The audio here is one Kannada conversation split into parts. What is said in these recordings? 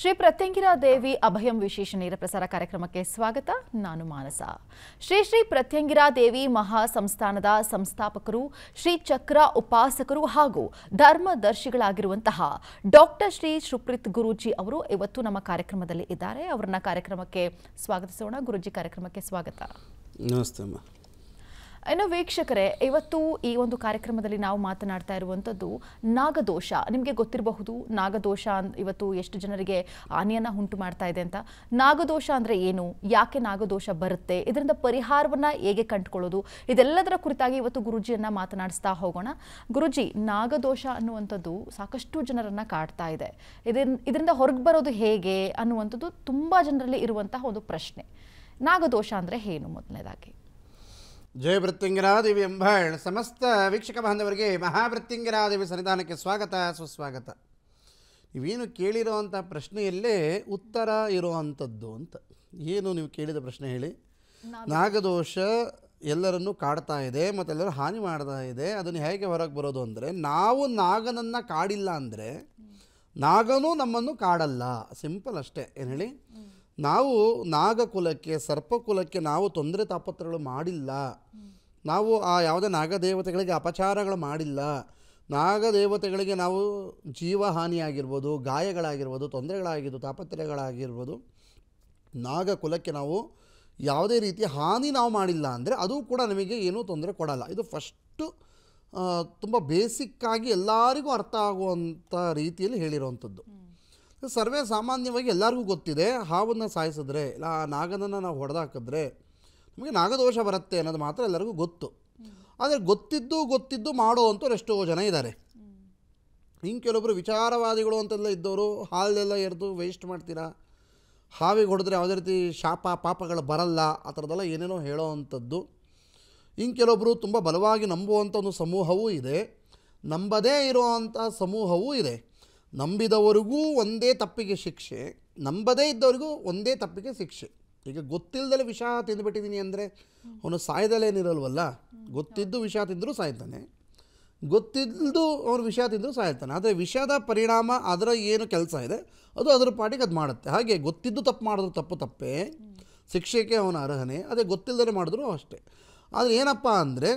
ಶ್ರೀ ಪ್ರತ್ಯಂಗಿರಾ ದೇವಿ ಅಭಯಂ ವಿಶೇಷ ನೇರ ಪ್ರಸಾರ ಕಾರ್ಯಕ್ರಮಕ್ಕೆ ಸ್ವಾಗತ ನಾನು ಮಾನಸ ಶ್ರೀ ಶ್ರೀ ಪ್ರತ್ಯಂಗಿರಾ ದೇವಿ ಮಹಾ ಸಂಸ್ಥಾನದ ಸಂಸ್ಥಾಪಕರು ಶ್ರೀ ಚಕ್ರ ಉಪಾಸಕರು ಹಾಗೂ ಧರ್ಮದರ್ಶಿಗಳಾಗಿರುವಂತಹ ಡಾಕ್ಟರ್ ಶ್ರೀ ಸುಪ್ರೀತ್ ಗುರೂಜಿ ಅವರು ಇವತ್ತು ನಮ್ಮ ಕಾರ್ಯಕ್ರಮದಲ್ಲಿ ಇದ್ದಾರೆ ಅವರನ್ನ ಕಾರ್ಯಕ್ರಮಕ್ಕೆ ಸ್ವಾಗತಿಸೋಣ ಗುರೂಜಿ ಕಾರ್ಯಕ್ರಮಕ್ಕೆ ಸ್ವಾಗತ ನಮಸ್ತೆ ಇನ್ನು ವೀಕ್ಷಕರೇ ಇವತ್ತು ಈ ಒಂದು ಕಾರ್ಯಕ್ರಮದಲ್ಲಿ ನಾವು ಮಾತನಾಡ್ತಾ ಇರುವಂಥದ್ದು ನಾಗದೋಷ ನಿಮಗೆ ಗೊತ್ತಿರಬಹುದು ನಾಗದೋಷ ಇವತ್ತು ಎಷ್ಟು ಜನರಿಗೆ ಹಾನಿಯನ್ನು ಉಂಟು ಮಾಡ್ತಾ ಇದೆ ಅಂತ ನಾಗದೋಷ ಅಂದರೆ ಏನು ಯಾಕೆ ನಾಗದೋಷ ಬರುತ್ತೆ ಇದರಿಂದ ಪರಿಹಾರವನ್ನು ಹೇಗೆ ಕಂಡುಕೊಳ್ಳೋದು ಇದೆಲ್ಲದರ ಕುರಿತಾಗಿ ಇವತ್ತು ಗುರುಜಿಯನ್ನು ಮಾತನಾಡಿಸ್ತಾ ಹೋಗೋಣ ಗುರುಜಿ ನಾಗದೋಷ ಅನ್ನುವಂಥದ್ದು ಸಾಕಷ್ಟು ಜನರನ್ನು ಕಾಡ್ತಾ ಇದೆ ಇದರಿಂದ ಹೊರಗೆ ಬರೋದು ಹೇಗೆ ಅನ್ನುವಂಥದ್ದು ತುಂಬ ಜನರಲ್ಲಿ ಇರುವಂತಹ ಒಂದು ಪ್ರಶ್ನೆ ನಾಗದೋಷ ಅಂದರೆ ಏನು ಮೊದಲನೇದಾಗಿ ಜಯ ವೃತ್ತಿಂಗರಾದೇವಿ ಎಂಬಾಳ್ ಸಮಸ್ತ ವೀಕ್ಷಕ ಬಾಂಧವರಿಗೆ ಮಹಾವೃತ್ತಿಂಗರಾದೇವಿ ಸನ್ನಿಧಾನಕ್ಕೆ ಸ್ವಾಗತ ಸುಸ್ವಾಗತ ನೀವೇನು ಕೇಳಿರೋವಂಥ ಪ್ರಶ್ನೆಯಲ್ಲೇ ಉತ್ತರ ಇರುವಂಥದ್ದು ಅಂತ ಏನು ನೀವು ಕೇಳಿದ ಪ್ರಶ್ನೆ ಹೇಳಿ ನಾಗದೋಷ ಎಲ್ಲರನ್ನು ಕಾಡ್ತಾ ಇದೆ ಎಲ್ಲರೂ ಹಾನಿ ಮಾಡ್ತಾ ಇದೆ ಅದನ್ನು ಹೇಗೆ ಹೊರಗೆ ಬರೋದು ಅಂದರೆ ನಾವು ನಾಗನನ್ನು ಕಾಡಿಲ್ಲ ಅಂದರೆ ನಾಗನೂ ನಮ್ಮನ್ನು ಕಾಡಲ್ಲ ಸಿಂಪಲ್ ಅಷ್ಟೇ ಏನು ಹೇಳಿ ನಾವು ನಾಗಕುಲಕ್ಕೆ ಸರ್ಪಕುಲಕ್ಕೆ ನಾವು ತೊಂದರೆ ತಾಪತ್ರಗಳು ಮಾಡಿಲ್ಲ ನಾವು ಆ ಯಾವುದೇ ನಾಗದೇವತೆಗಳಿಗೆ ಅಪಚಾರಗಳು ಮಾಡಿಲ್ಲ ನಾಗದೇವತೆಗಳಿಗೆ ನಾವು ಜೀವಹಾನಿಯಾಗಿರ್ಬೋದು ಗಾಯಗಳಾಗಿರ್ಬೋದು ತೊಂದರೆಗಳಾಗಿದ್ದು ತಾಪತ್ರಯಗಳಾಗಿರ್ಬೋದು ನಾಗಕುಲಕ್ಕೆ ನಾವು ಯಾವುದೇ ರೀತಿಯ ಹಾನಿ ನಾವು ಮಾಡಿಲ್ಲ ಅಂದರೆ ಅದು ಕೂಡ ನಮಗೆ ಏನೂ ತೊಂದರೆ ಕೊಡಲ್ಲ ಇದು ಫಸ್ಟು ತುಂಬ ಬೇಸಿಕ್ಕಾಗಿ ಎಲ್ಲರಿಗೂ ಅರ್ಥ ಆಗುವಂಥ ರೀತಿಯಲ್ಲಿ ಹೇಳಿರುವಂಥದ್ದು ಸರ್ವೇ ಸಾಮಾನ್ಯವಾಗಿ ಎಲ್ಲರಿಗೂ ಗೊತ್ತಿದೆ ಹಾವನ್ನು ಸಾಯಿಸಿದ್ರೆ ಇಲ್ಲ ಆ ನಾಗನನ್ನು ನಾವು ಹೊಡೆದಾಕಿದ್ರೆ ನಮಗೆ ನಾಗದೋಷ ಬರುತ್ತೆ ಅನ್ನೋದು ಮಾತ್ರ ಎಲ್ಲರಿಗೂ ಗೊತ್ತು ಆದರೆ ಗೊತ್ತಿದ್ದು ಗೊತ್ತಿದ್ದು ಮಾಡೋ ಅಂಥವ್ರು ಎಷ್ಟೋ ಜನ ಇದ್ದಾರೆ ಹಿಂಗೆ ಕೆಲವೊಬ್ಬರು ವಿಚಾರವಾದಿಗಳು ಅಂತೆಲ್ಲ ಇದ್ದವರು ಹಾಲೆಲ್ಲ ಎರೆದು ವೇಸ್ಟ್ ಮಾಡ್ತೀರಾ ಹಾವಿಗೆ ಹೊಡೆದ್ರೆ ಯಾವುದೇ ರೀತಿ ಶಾಪ ಪಾಪಗಳು ಬರಲ್ಲ ಆ ಥರದ್ದೆಲ್ಲ ಏನೇನೋ ಹೇಳೋ ಅಂಥದ್ದು ಹಿಂಗೆ ಕೆಲವೊಬ್ಬರು ತುಂಬ ಬಲವಾಗಿ ನಂಬುವಂಥ ಒಂದು ಸಮೂಹವೂ ಇದೆ ನಂಬದೇ ಇರುವಂಥ ಸಮೂಹವೂ ಇದೆ ನಂಬಿದವರಿಗೂ ಒಂದೇ ತಪ್ಪಿಗೆ ಶಿಕ್ಷೆ ನಂಬದೇ ಇದ್ದವರಿಗೂ ಒಂದೇ ತಪ್ಪಿಗೆ ಶಿಕ್ಷೆ ಈಗ ಗೊತ್ತಿಲ್ಲದಲೇ ವಿಷ ತಿಂದುಬಿಟ್ಟಿದ್ದೀನಿ ಅಂದರೆ ಅವನು ಸಾಯ್ದಲೇನಿರಲ್ವಲ್ಲ ಗೊತ್ತಿದ್ದು ವಿಷ ತಿಂದರೂ ಸಾಯ್ತಾನೆ ಗೊತ್ತಿಲ್ಲದು ಅವನು ವಿಷ ತಿಂದರೂ ಸಾಯ್ತಾನೆ ಆದರೆ ವಿಷದ ಪರಿಣಾಮ ಅದರ ಏನು ಕೆಲಸ ಇದೆ ಅದು ಅದರ ಪಾಟಿಗೆ ಅದು ಮಾಡುತ್ತೆ ಹಾಗೆ ಗೊತ್ತಿದ್ದು ತಪ್ಪು ಮಾಡಿದ್ರು ತಪ್ಪು ತಪ್ಪೇ ಶಿಕ್ಷೆಗೆ ಅವನ ಅರ್ಹನೆ ಅದೇ ಗೊತ್ತಿಲ್ಲದೇ ಮಾಡಿದ್ರು ಅಷ್ಟೇ ಆದರೆ ಏನಪ್ಪ ಅಂದರೆ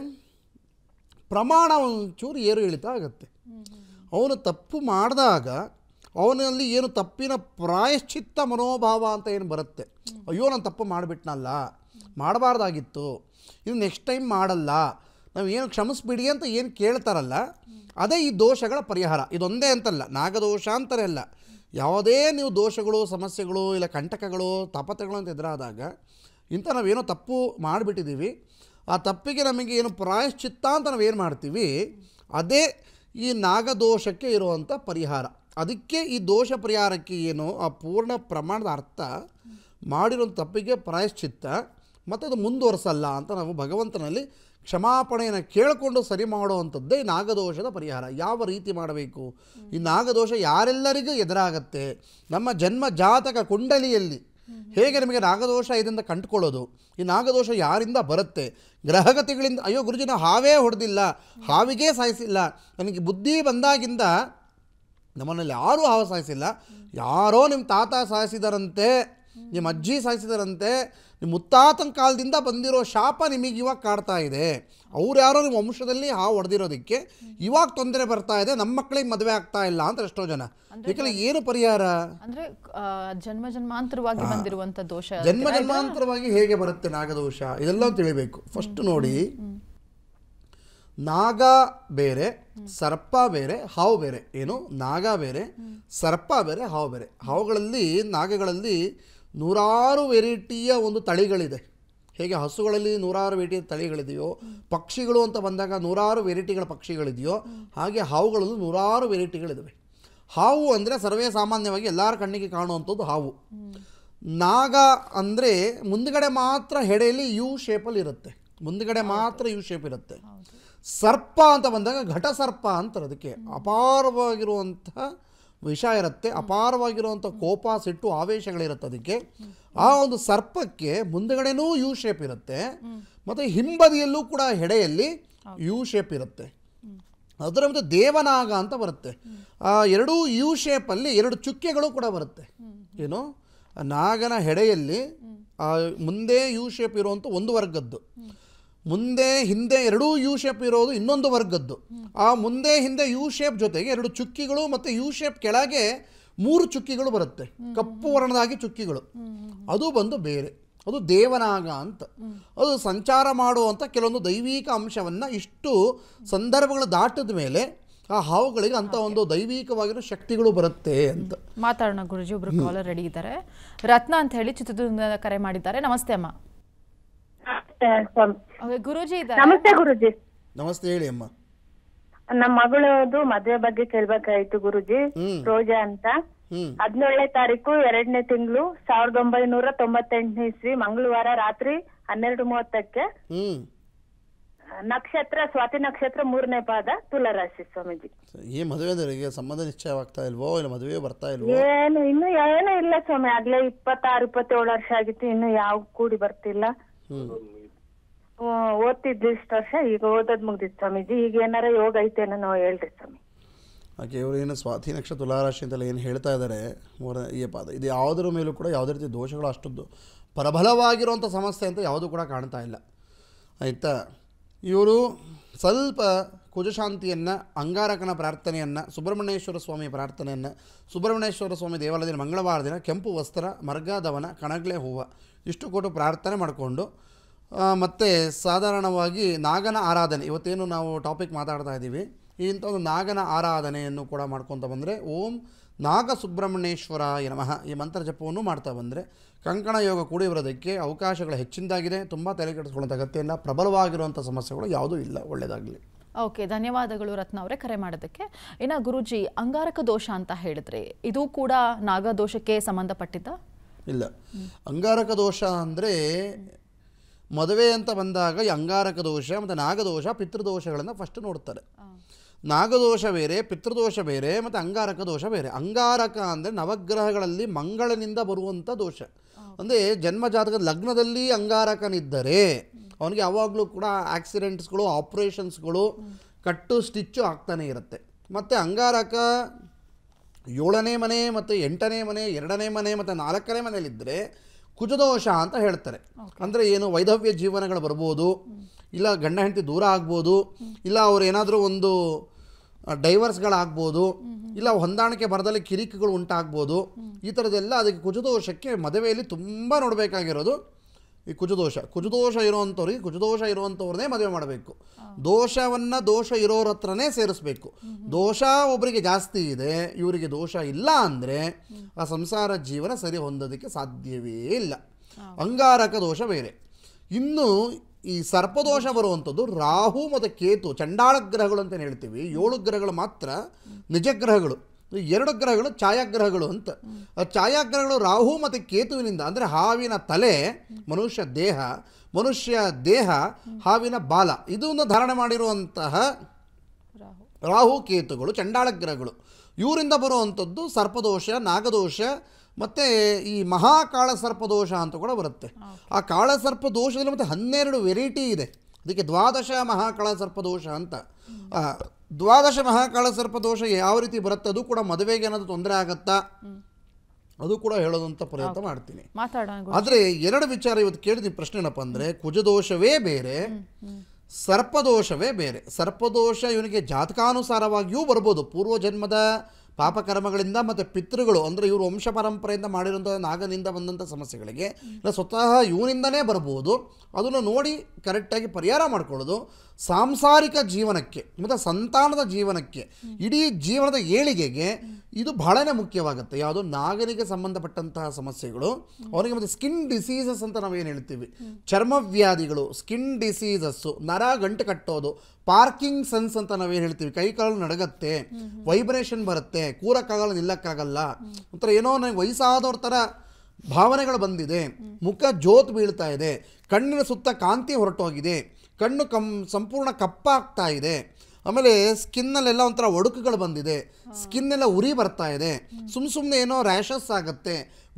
ಪ್ರಮಾಣ ಒಂಚೂರು ಏರು ಇಳಿತ ಆಗುತ್ತೆ ಅವನು ತಪ್ಪು ಮಾಡಿದಾಗ ಅವನಲ್ಲಿ ಏನು ತಪ್ಪಿನ ಪ್ರಾಯಶ್ಚಿತ್ತ ಮನೋಭಾವ ಅಂತ ಏನು ಬರುತ್ತೆ ಅಯ್ಯೋ ನಾನು ತಪ್ಪು ಮಾಡಿಬಿಟ್ನಲ್ಲ ಮಾಡಬಾರ್ದಾಗಿತ್ತು ಇದು ನೆಕ್ಸ್ಟ್ ಟೈಮ್ ಮಾಡಲ್ಲ ನಾವು ಏನು ಕ್ಷಮಿಸ್ಬಿಡಿ ಅಂತ ಏನು ಕೇಳ್ತಾರಲ್ಲ ಅದೇ ಈ ದೋಷಗಳ ಪರಿಹಾರ ಇದೊಂದೇ ಅಂತಲ್ಲ ನಾಗದೋಷ ಅಂತಾರೆ ಅಲ್ಲ ಯಾವುದೇ ನೀವು ದೋಷಗಳು ಸಮಸ್ಯೆಗಳು ಇಲ್ಲ ಕಂಟಕಗಳು ತಪತೆಗಳು ಅಂತ ಎದುರಾದಾಗ ಇಂಥ ನಾವೇನೋ ತಪ್ಪು ಮಾಡಿಬಿಟ್ಟಿದ್ದೀವಿ ಆ ತಪ್ಪಿಗೆ ನಮಗೆ ಏನು ಪ್ರಾಯಶ್ಚಿತ್ತ ಅಂತ ನಾವೇನು ಮಾಡ್ತೀವಿ ಅದೇ ಈ ನಾಗದೋಷಕ್ಕೆ ಇರುವಂಥ ಪರಿಹಾರ ಅದಕ್ಕೆ ಈ ದೋಷ ಪರಿಹಾರಕ್ಕೆ ಏನು ಆ ಪೂರ್ಣ ಪ್ರಮಾಣದ ಅರ್ಥ ಮಾಡಿರೋ ತಪ್ಪಿಗೆ ಪ್ರಾಯಶ್ಚಿತ್ತ ಮತ್ತು ಅದು ಮುಂದುವರಿಸಲ್ಲ ಅಂತ ನಾವು ಭಗವಂತನಲ್ಲಿ ಕ್ಷಮಾಪಣೆಯನ್ನು ಕೇಳಿಕೊಂಡು ಸರಿ ಮಾಡುವಂಥದ್ದೇ ಈ ನಾಗದೋಷದ ಪರಿಹಾರ ಯಾವ ರೀತಿ ಮಾಡಬೇಕು ಈ ನಾಗದೋಷ ಯಾರೆಲ್ಲರಿಗೂ ಎದುರಾಗತ್ತೆ ನಮ್ಮ ಜನ್ಮ ಜಾತಕ ಕುಂಡಲಿಯಲ್ಲಿ ಹೇಗೆ ನಿಮಗೆ ನಾಗದೋಷ ಇದರಿಂದ ಕಂಡುಕೊಳ್ಳೋದು ಈ ನಾಗದೋಷ ಯಾರಿಂದ ಬರುತ್ತೆ ಗ್ರಹಗತಿಗಳಿಂದ ಅಯ್ಯೋ ಗುರುಜಿನ ಹಾವೇ ಹೊಡೆದಿಲ್ಲ ಹಾವಿಗೆ ಸಾಯಿಸಿಲ್ಲ ನನಗೆ ಬುದ್ಧಿ ಬಂದಾಗಿಂದ ನಮ್ಮನಲ್ಲಿ ಯಾರೂ ಹಾವು ಸಾಯಿಸಿಲ್ಲ ಯಾರೋ ನಿಮ್ಮ ತಾತ ಸಾಯಿಸಿದರಂತೆ ನಿಮ್ಮ ಅಜ್ಜಿ ಸಾಯಿಸಿದರಂತೆ ನಿಮ್ಮ ಮುತ್ತಾತನ ಕಾಲದಿಂದ ಬಂದಿರೋ ಶಾಪ ನಿಮಗೆ ಇವಾಗ ಕಾಡ್ತಾ ಇದೆ ಅವ್ರು ಯಾರೋ ನಿಮ್ಮ ವಂಶದಲ್ಲಿ ಹಾವು ಹೊಡೆದಿರೋದಕ್ಕೆ ಇವಾಗ ತೊಂದರೆ ಬರ್ತಾ ಇದೆ ನಮ್ಮ ಮಕ್ಕಳಿಗೆ ಮದುವೆ ಆಗ್ತಾ ಇಲ್ಲ ಅಂತ ಎಷ್ಟೋ ಜನ ಈಗ ಏನು ಪರಿಹಾರ ಅಂದ್ರೆ ಜನ್ಮ ಜನ್ಮಾಂತರವಾಗಿ ಬಂದಿರುವಂತ ದೋಷ ಜನ್ಮ ಜನ್ಮಾಂತರವಾಗಿ ಹೇಗೆ ಬರುತ್ತೆ ನಾಗದೋಷ ಇದೆಲ್ಲ ತಿಳಿಬೇಕು ಫಸ್ಟ್ ನೋಡಿ ನಾಗ ಬೇರೆ ಸರ್ಪ ಬೇರೆ ಹಾವು ಬೇರೆ ಏನು ನಾಗ ಬೇರೆ ಸರ್ಪ ಬೇರೆ ಹಾವು ಬೇರೆ ಹಾವುಗಳಲ್ಲಿ ನಾಗಗಳಲ್ಲಿ ನೂರಾರು ವೆರೈಟಿಯ ಒಂದು ತಳಿಗಳಿದೆ ಹೇಗೆ ಹಸುಗಳಲ್ಲಿ ನೂರಾರು ವೆರೈಟಿಯ ತಳಿಗಳಿದೆಯೋ ಪಕ್ಷಿಗಳು ಅಂತ ಬಂದಾಗ ನೂರಾರು ವೆರೈಟಿಗಳ ಪಕ್ಷಿಗಳಿದೆಯೋ ಹಾಗೆ ಹಾವುಗಳಲ್ಲೂ ನೂರಾರು ವೆರೈಟಿಗಳಿದ್ದಾವೆ ಹಾವು ಅಂದರೆ ಸರ್ವೇ ಸಾಮಾನ್ಯವಾಗಿ ಎಲ್ಲರ ಕಣ್ಣಿಗೆ ಕಾಣುವಂಥದ್ದು ಹಾವು ನಾಗ ಅಂದರೆ ಮುಂದ್ಗಡೆ ಮಾತ್ರ ಹೆಡೆಯಲ್ಲಿ ಯು ಶೇಪಲ್ಲಿ ಇರುತ್ತೆ ಮುಂದ್ಗಡೆ ಮಾತ್ರ ಯು ಶೇಪ್ ಇರುತ್ತೆ ಸರ್ಪ ಅಂತ ಬಂದಾಗ ಘಟಸರ್ಪ ಅಂತಾರೆ ಅದಕ್ಕೆ ಅಪಾರವಾಗಿರುವಂಥ ವಿಷ ಇರುತ್ತೆ ಅಪಾರವಾಗಿರುವಂಥ ಕೋಪ ಸಿಟ್ಟು ಆವೇಶಗಳಿರುತ್ತೆ ಅದಕ್ಕೆ ಆ ಒಂದು ಸರ್ಪಕ್ಕೆ ಮುಂದಗಡೆನೂ ಯು ಶೇಪ್ ಇರುತ್ತೆ ಮತ್ತು ಹಿಂಬದಿಯಲ್ಲೂ ಕೂಡ ಹೆಡೆಯಲ್ಲಿ ಯು ಶೇಪ್ ಇರುತ್ತೆ ಅದರ ಮತ್ತೆ ದೇವನಾಗ ಅಂತ ಬರುತ್ತೆ ಆ ಎರಡೂ ಯು ಶೇಪಲ್ಲಿ ಎರಡು ಚುಕ್ಕೆಗಳು ಕೂಡ ಬರುತ್ತೆ ಏನು ನಾಗನ ಹೆಡೆಯಲ್ಲಿ ಮುಂದೆ ಯು ಶೇಪ್ ಇರುವಂಥ ಒಂದು ವರ್ಗದ್ದು ಮುಂದೆ ಹಿಂದೆ ಎರಡೂ ಯು ಶೇಪ್ ಇರೋದು ಇನ್ನೊಂದು ವರ್ಗದ್ದು ಆ ಮುಂದೆ ಹಿಂದೆ ಯು ಶೇಪ್ ಜೊತೆಗೆ ಎರಡು ಚುಕ್ಕಿಗಳು ಮತ್ತೆ ಯು ಶೇಪ್ ಕೆಳಗೆ ಮೂರು ಚುಕ್ಕಿಗಳು ಬರುತ್ತೆ ಕಪ್ಪು ವರ್ಣದಾಗಿ ಚುಕ್ಕಿಗಳು ಅದು ಬಂದು ಬೇರೆ ಅದು ದೇವನಾಗ ಅಂತ ಅದು ಸಂಚಾರ ಮಾಡುವಂಥ ಕೆಲವೊಂದು ದೈವಿಕ ಅಂಶವನ್ನು ಇಷ್ಟು ಸಂದರ್ಭಗಳು ದಾಟದ ಮೇಲೆ ಆ ಹಾವುಗಳಿಗೆ ಅಂತ ಒಂದು ದೈವಿಕವಾಗಿರೋ ಶಕ್ತಿಗಳು ಬರುತ್ತೆ ಅಂತ ಮಾತಾಡೋಣ ಗುರುಜಿ ಒಬ್ಬರು ಕಾಲರ್ ರೆಡಿ ಇದ್ದಾರೆ ರತ್ನ ಅಂತ ಹೇಳಿ ಚಿತ್ರದುರ್ಗದಿಂದ ಕರೆ ಮಾಡಿದ್ದಾರೆ ನಮಸ್ತೆ ಅಮ್ಮ ಗುರುಜಿ ನಮಸ್ತೆ ಗುರುಜಿ ನಮಸ್ತೆ ಹೇಳಿ ಅಮ್ಮ ನಮ್ಮ ಮಗಳದು ಮದುವೆ ಬಗ್ಗೆ ಕೇಳ್ಬೇಕಾಯ್ತು ಗುರುಜಿ ರೋಜಾ ಅಂತ ಹದಿನೇಳನೇ ತಾರೀಕು ಎರಡನೇ ತಿಂಗಳು ಸಾವಿರದ ಒಂಬೈನೂರ ತೊಂಬತ್ತೆಂಟನೇ ಇಸ್ವಿ ಮಂಗಳವಾರ ರಾತ್ರಿ ಹನ್ನೆರಡು ಮೂವತ್ತಕ್ಕೆ ನಕ್ಷತ್ರ ಸ್ವಾತಿ ನಕ್ಷತ್ರ ಮೂರನೇ ಪಾದ ತುಲಾ ರಾಶಿ ಸ್ವಾಮೀಜಿ ಈ ಮದುವೆ ಸಂಬಂಧ ನಿಶ್ಚಯವಾಗ್ತಾ ಇಲ್ವೋ ಇಲ್ಲ ಮದುವೆ ಬರ್ತಾ ಇಲ್ವೋ ಏನು ಇನ್ನು ಏನೂ ಇಲ್ಲ ಸ್ವಾಮಿ ಆಗ್ಲೇ ಇಪ್ಪತ್ತಾರು ಇಪ್ಪತ್ತೇಳು ವರ್ಷ ಆಗಿತ್ತು ಇನ್ನು ಯಾವ ಕೂಡಿ ಬರ್ತಿಲ್ಲ ಓದ್ತಿದ್ದು ಇಷ್ಟು ವರ್ಷ ಈಗ ಓದೋದ್ ಮುಗ್ದಿತ್ತು ಸ್ವಾಮೀಜಿ ಈಗ ಏನಾರ ಯೋಗ ಐತೇನೋ ನಾವು ಹೇಳ್ರಿ ಸ್ವಾಮಿ ಓಕೆ ಇವರು ಏನು ಸ್ವಾತಿ ನಕ್ಷತ್ರ ತುಲಾರಾಶಿ ಅಂತೆಲ್ಲ ಏನು ಹೇಳ್ತಾ ಇದ್ದಾರೆ ಮೂರ ಈ ಪಾದ ಇದು ಯಾವುದ್ರ ಮೇಲೂ ಕೂಡ ಯಾವುದೇ ರೀತಿ ದೋಷಗಳು ಅಷ್ಟೊಂದು ಪ್ರಬಲವಾಗಿರುವಂಥ ಸಮಸ್ಯೆ ಅಂತ ಯಾವುದೂ ಕೂಡ ಕಾಣ್ತಾ ಇಲ್ಲ ಆಯಿತಾ ಇವರು ಸ್ವಲ್ಪ ಕುಜಶಾಂತಿಯನ್ನು ಅಂಗಾರಕನ ಪ್ರಾರ್ಥನೆಯನ್ನು ಸುಬ್ರಹ್ಮಣ್ಯೇಶ್ವರ ಸ್ವಾಮಿ ಪ್ರಾರ್ಥನೆಯನ್ನು ಸುಬ್ರಹ್ಮಣ್ಯೇಶ್ವರ ಸ್ವಾಮಿ ದೇವಾಲಯದ ಮಂಗಳವಾರ ದಿನ ಕೆಂಪು ವಸ್ತ್ರ ಮರ್ಗಾದವನ ಕಣಗ್ಲೆ ಹೂವು ಇಷ್ಟು ಕೊಟ್ಟು ಪ್ರಾರ್ಥನೆ ಮಾಡಿಕೊಂಡು ಮತ್ತು ಸಾಧಾರಣವಾಗಿ ನಾಗನ ಆರಾಧನೆ ಇವತ್ತೇನು ನಾವು ಟಾಪಿಕ್ ಮಾತಾಡ್ತಾ ಇದ್ದೀವಿ ಇಂಥ ಒಂದು ನಾಗನ ಆರಾಧನೆಯನ್ನು ಕೂಡ ಮಾಡ್ಕೊತ ಬಂದರೆ ಓಂ ನಾಗಸುಬ್ರಹ್ಮಣ್ಯೇಶ್ವರ ನಮಃ ಈ ಮಂತ್ರ ಜಪವನ್ನು ಮಾಡ್ತಾ ಬಂದರೆ ಕಂಕಣ ಯೋಗ ಕೂಡಿ ಬರೋದಕ್ಕೆ ಅವಕಾಶಗಳು ಹೆಚ್ಚಿನದಾಗಿದೆ ತುಂಬ ತಲೆ ಕೆಡಿಸ್ಕೊಳ್ಳೋಂಥ ಅಗತ್ಯ ಇಲ್ಲ ಪ್ರಬಲವಾಗಿರುವಂಥ ಸಮಸ್ಯೆಗಳು ಯಾವುದೂ ಇಲ್ಲ ಒಳ್ಳೆಯದಾಗಲಿ ಓಕೆ ಧನ್ಯವಾದಗಳು ರತ್ನ ಅವರೇ ಕರೆ ಮಾಡೋದಕ್ಕೆ ಇನ್ನು ಗುರುಜಿ ಅಂಗಾರಕ ದೋಷ ಅಂತ ಹೇಳಿದ್ರೆ ಇದು ಕೂಡ ನಾಗದೋಷಕ್ಕೆ ಸಂಬಂಧಪಟ್ಟಿದ್ದ ಇಲ್ಲ ಅಂಗಾರಕ ದೋಷ ಅಂದರೆ ಮದುವೆ ಅಂತ ಬಂದಾಗ ಈ ಅಂಗಾರಕ ದೋಷ ಮತ್ತು ನಾಗದೋಷ ಪಿತೃದೋಷಗಳನ್ನು ಫಸ್ಟ್ ನೋಡ್ತಾರೆ ನಾಗದೋಷ ಬೇರೆ ಪಿತೃದೋಷ ಬೇರೆ ಮತ್ತು ಅಂಗಾರಕ ದೋಷ ಬೇರೆ ಅಂಗಾರಕ ಅಂದರೆ ನವಗ್ರಹಗಳಲ್ಲಿ ಮಂಗಳನಿಂದ ಬರುವಂಥ ದೋಷ ಅಂದರೆ ಜನ್ಮ ಜಾತಕದ ಲಗ್ನದಲ್ಲಿ ಅಂಗಾರಕನಿದ್ದರೆ ಅವನಿಗೆ ಯಾವಾಗಲೂ ಕೂಡ ಆಕ್ಸಿಡೆಂಟ್ಸ್ಗಳು ಆಪ್ರೇಷನ್ಸ್ಗಳು ಕಟ್ಟು ಸ್ಟಿಚ್ಚು ಆಗ್ತಾನೇ ಇರುತ್ತೆ ಮತ್ತು ಅಂಗಾರಕ ಏಳನೇ ಮನೆ ಮತ್ತು ಎಂಟನೇ ಮನೆ ಎರಡನೇ ಮನೆ ಮತ್ತು ನಾಲ್ಕನೇ ಮನೆಯಲ್ಲಿದ್ದರೆ ಕುಜದೋಷ ಅಂತ ಹೇಳ್ತಾರೆ ಅಂದರೆ ಏನು ವೈಧವ್ಯ ಜೀವನಗಳು ಬರ್ಬೋದು ಇಲ್ಲ ಗಂಡ ಹೆಂಡತಿ ದೂರ ಆಗ್ಬೋದು ಇಲ್ಲ ಏನಾದರೂ ಒಂದು ಡೈವರ್ಸ್ಗಳಾಗ್ಬೋದು ಇಲ್ಲ ಹೊಂದಾಣಿಕೆ ಬರದಲ್ಲಿ ಕಿರಿಕಿಗಳು ಉಂಟಾಗ್ಬೋದು ಈ ಥರದ್ದೆಲ್ಲ ಅದಕ್ಕೆ ಕುಜದೋಷಕ್ಕೆ ಮದುವೆಯಲ್ಲಿ ತುಂಬ ನೋಡಬೇಕಾಗಿರೋದು ಈ ಕುಜದೋಷ ಕುಜದೋಷ ಇರೋವಂಥವ್ರಿಗೆ ಕುಜದೋಷ ಇರುವಂಥವ್ರನ್ನೇ ಮದುವೆ ಮಾಡಬೇಕು ದೋಷವನ್ನು ದೋಷ ಇರೋರ ಹತ್ರನೇ ಸೇರಿಸ್ಬೇಕು ದೋಷ ಒಬ್ಬರಿಗೆ ಜಾಸ್ತಿ ಇದೆ ಇವರಿಗೆ ದೋಷ ಇಲ್ಲ ಅಂದರೆ ಆ ಸಂಸಾರ ಜೀವನ ಸರಿ ಹೊಂದೋದಕ್ಕೆ ಸಾಧ್ಯವೇ ಇಲ್ಲ ಅಂಗಾರಕ ದೋಷ ಬೇರೆ ಇನ್ನು ಈ ಸರ್ಪದೋಷ ಬರುವಂಥದ್ದು ರಾಹು ಮತ್ತು ಕೇತು ಚಂಡಾಳ ಗ್ರಹಗಳು ಅಂತ ಹೇಳ್ತೀವಿ ಏಳು ಗ್ರಹಗಳು ಮಾತ್ರ ನಿಜ ಗ್ರಹಗಳು ಎರಡು ಗ್ರಹಗಳು ಛಾಯಾಗ್ರಹಗಳು ಅಂತ ಛಾಯಾಗ್ರಹಗಳು ರಾಹು ಮತ್ತು ಕೇತುವಿನಿಂದ ಅಂದರೆ ಹಾವಿನ ತಲೆ ಮನುಷ್ಯ ದೇಹ ಮನುಷ್ಯ ದೇಹ ಹಾವಿನ ಬಾಲ ಇದನ್ನು ಧಾರಣೆ ಮಾಡಿರುವಂತಹ ರಾಹು ಕೇತುಗಳು ಚಂಡಾಳ ಗ್ರಹಗಳು ಇವರಿಂದ ಬರುವಂಥದ್ದು ಸರ್ಪದೋಷ ನಾಗದೋಷ ಮತ್ತೆ ಈ ಮಹಾಕಾಳ ದೋಷ ಅಂತ ಕೂಡ ಬರುತ್ತೆ ಆ ಕಾಳಸರ್ಪ ದೋಷದಲ್ಲಿ ಮತ್ತೆ ಹನ್ನೆರಡು ವೆರೈಟಿ ಇದೆ ಅದಕ್ಕೆ ದ್ವಾದಶ ಮಹಾಕಾಳ ಸರ್ಪದೋಷ ಅಂತ ದ್ವಾದಶ ಮಹಾಕಾಳ ಸರ್ಪದೋಷ ಯಾವ ರೀತಿ ಬರುತ್ತೆ ಅದು ಕೂಡ ಮದುವೆಗೆ ಏನಾದರೂ ತೊಂದರೆ ಆಗತ್ತಾ ಅದು ಕೂಡ ಹೇಳೋದಂತ ಪ್ರಯತ್ನ ಮಾಡ್ತೀನಿ ಆದರೆ ಎರಡು ವಿಚಾರ ಇವತ್ತು ಕೇಳಿದ ಪ್ರಶ್ನೆ ಏನಪ್ಪ ಅಂದರೆ ಕುಜದೋಷವೇ ಬೇರೆ ಸರ್ಪದೋಷವೇ ಬೇರೆ ಸರ್ಪದೋಷ ಇವನಿಗೆ ಜಾತಕಾನುಸಾರವಾಗಿಯೂ ಬರ್ಬೋದು ಪೂರ್ವ ಜನ್ಮದ ಪಾಪಕರ್ಮಗಳಿಂದ ಮತ್ತು ಪಿತೃಗಳು ಅಂದರೆ ಇವರು ವಂಶ ಪರಂಪರೆಯಿಂದ ಮಾಡಿರುವಂಥ ನಾಗನಿಂದ ಬಂದಂಥ ಸಮಸ್ಯೆಗಳಿಗೆ ಇಲ್ಲ ಸ್ವತಃ ಇವನಿಂದನೇ ಬರ್ಬೋದು ಅದನ್ನು ನೋಡಿ ಕರೆಕ್ಟಾಗಿ ಪರಿಹಾರ ಮಾಡಿಕೊಳ್ಳೋದು ಸಾಂಸಾರಿಕ ಜೀವನಕ್ಕೆ ಮತ್ತು ಸಂತಾನದ ಜೀವನಕ್ಕೆ ಇಡೀ ಜೀವನದ ಏಳಿಗೆಗೆ ಇದು ಬಹಳನೇ ಮುಖ್ಯವಾಗುತ್ತೆ ಯಾವುದು ನಾಗನಿಗೆ ಸಂಬಂಧಪಟ್ಟಂತಹ ಸಮಸ್ಯೆಗಳು ಅವರಿಗೆ ಮತ್ತು ಸ್ಕಿನ್ ಡಿಸೀಸಸ್ ಅಂತ ನಾವು ಏನು ಹೇಳ್ತೀವಿ ಚರ್ಮವ್ಯಾಧಿಗಳು ಸ್ಕಿನ್ ಡಿಸೀಸಸ್ಸು ನರ ಗಂಟು ಕಟ್ಟೋದು ಪಾರ್ಕಿಂಗ್ ಸೆನ್ಸ್ ಅಂತ ನಾವೇನು ಹೇಳ್ತೀವಿ ಕೈ ಕಾಲು ನಡಗತ್ತೆ ವೈಬ್ರೇಷನ್ ಬರುತ್ತೆ ಕೂರಕ್ಕಾಗಲ್ಲ ನಿಲ್ಲಕ್ಕಾಗಲ್ಲ ಒಂಥರ ಏನೋ ನನಗೆ ವಯಸ್ಸಾದವ್ರ ಥರ ಭಾವನೆಗಳು ಬಂದಿದೆ ಮುಖ ಜೋತ್ ಬೀಳ್ತಾ ಇದೆ ಕಣ್ಣಿನ ಸುತ್ತ ಕಾಂತಿ ಹೊರಟೋಗಿದೆ ಕಣ್ಣು ಕಂ ಸಂಪೂರ್ಣ ಕಪ್ಪಾಗ್ತಾ ಇದೆ ಆಮೇಲೆ ಸ್ಕಿನ್ನಲ್ಲೆಲ್ಲ ಒಂಥರ ಒಡುಕುಗಳು ಬಂದಿದೆ ಸ್ಕಿನ್ನೆಲ್ಲ ಉರಿ ಬರ್ತಾ ಇದೆ ಸುಮ್ಮ ಸುಮ್ಮನೆ ಏನೋ ರ್ಯಾಷಸ್ ಆಗುತ್ತೆ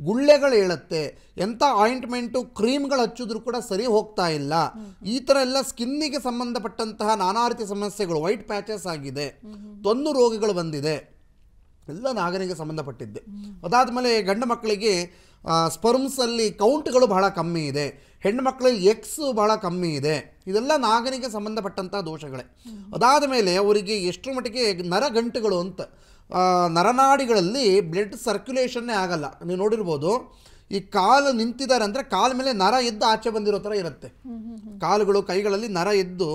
ಗುಳ್ಳೆಗಳು ಹೇಳುತ್ತೆ ಎಂಥ ಆಯಿಂಟ್ಮೆಂಟು ಕ್ರೀಮ್ಗಳು ಹಚ್ಚಿದ್ರು ಕೂಡ ಸರಿ ಹೋಗ್ತಾ ಇಲ್ಲ ಈ ಥರ ಎಲ್ಲ ಸ್ಕಿನ್ನಿಗೆ ಸಂಬಂಧಪಟ್ಟಂತಹ ನಾನಾ ರೀತಿಯ ಸಮಸ್ಯೆಗಳು ವೈಟ್ ಪ್ಯಾಚಸ್ ಆಗಿದೆ ತೊಂದು ರೋಗಗಳು ಬಂದಿದೆ ಎಲ್ಲ ನಾಗನಿಗೆ ಸಂಬಂಧಪಟ್ಟಿದ್ದೆ ಅದಾದಮೇಲೆ ಗಂಡು ಮಕ್ಕಳಿಗೆ ಸ್ಪರ್ಮ್ಸಲ್ಲಿ ಕೌಂಟ್ಗಳು ಬಹಳ ಕಮ್ಮಿ ಇದೆ ಹೆಣ್ಮಕ್ಳಲ್ಲಿ ಎಕ್ಸ್ ಬಹಳ ಕಮ್ಮಿ ಇದೆ ಇದೆಲ್ಲ ನಾಗನಿಗೆ ಸಂಬಂಧಪಟ್ಟಂಥ ದೋಷಗಳೇ ಅದಾದ ಮೇಲೆ ಅವರಿಗೆ ಎಷ್ಟು ಮಟ್ಟಿಗೆ ನರಗಂಟುಗಳು ಅಂತ ನರನಾಡಿಗಳಲ್ಲಿ ಬ್ಲಡ್ ಸರ್ಕ್ಯುಲೇಷನ್ನೇ ಆಗಲ್ಲ ನೀವು ನೋಡಿರ್ಬೋದು ಈ ಕಾಲು ನಿಂತಿದ್ದಾರೆ ಅಂದರೆ ಕಾಲ ಮೇಲೆ ನರ ಎದ್ದು ಆಚೆ ಬಂದಿರೋ ಥರ ಇರುತ್ತೆ ಕಾಲುಗಳು ಕೈಗಳಲ್ಲಿ ನರ ಎದ್ದು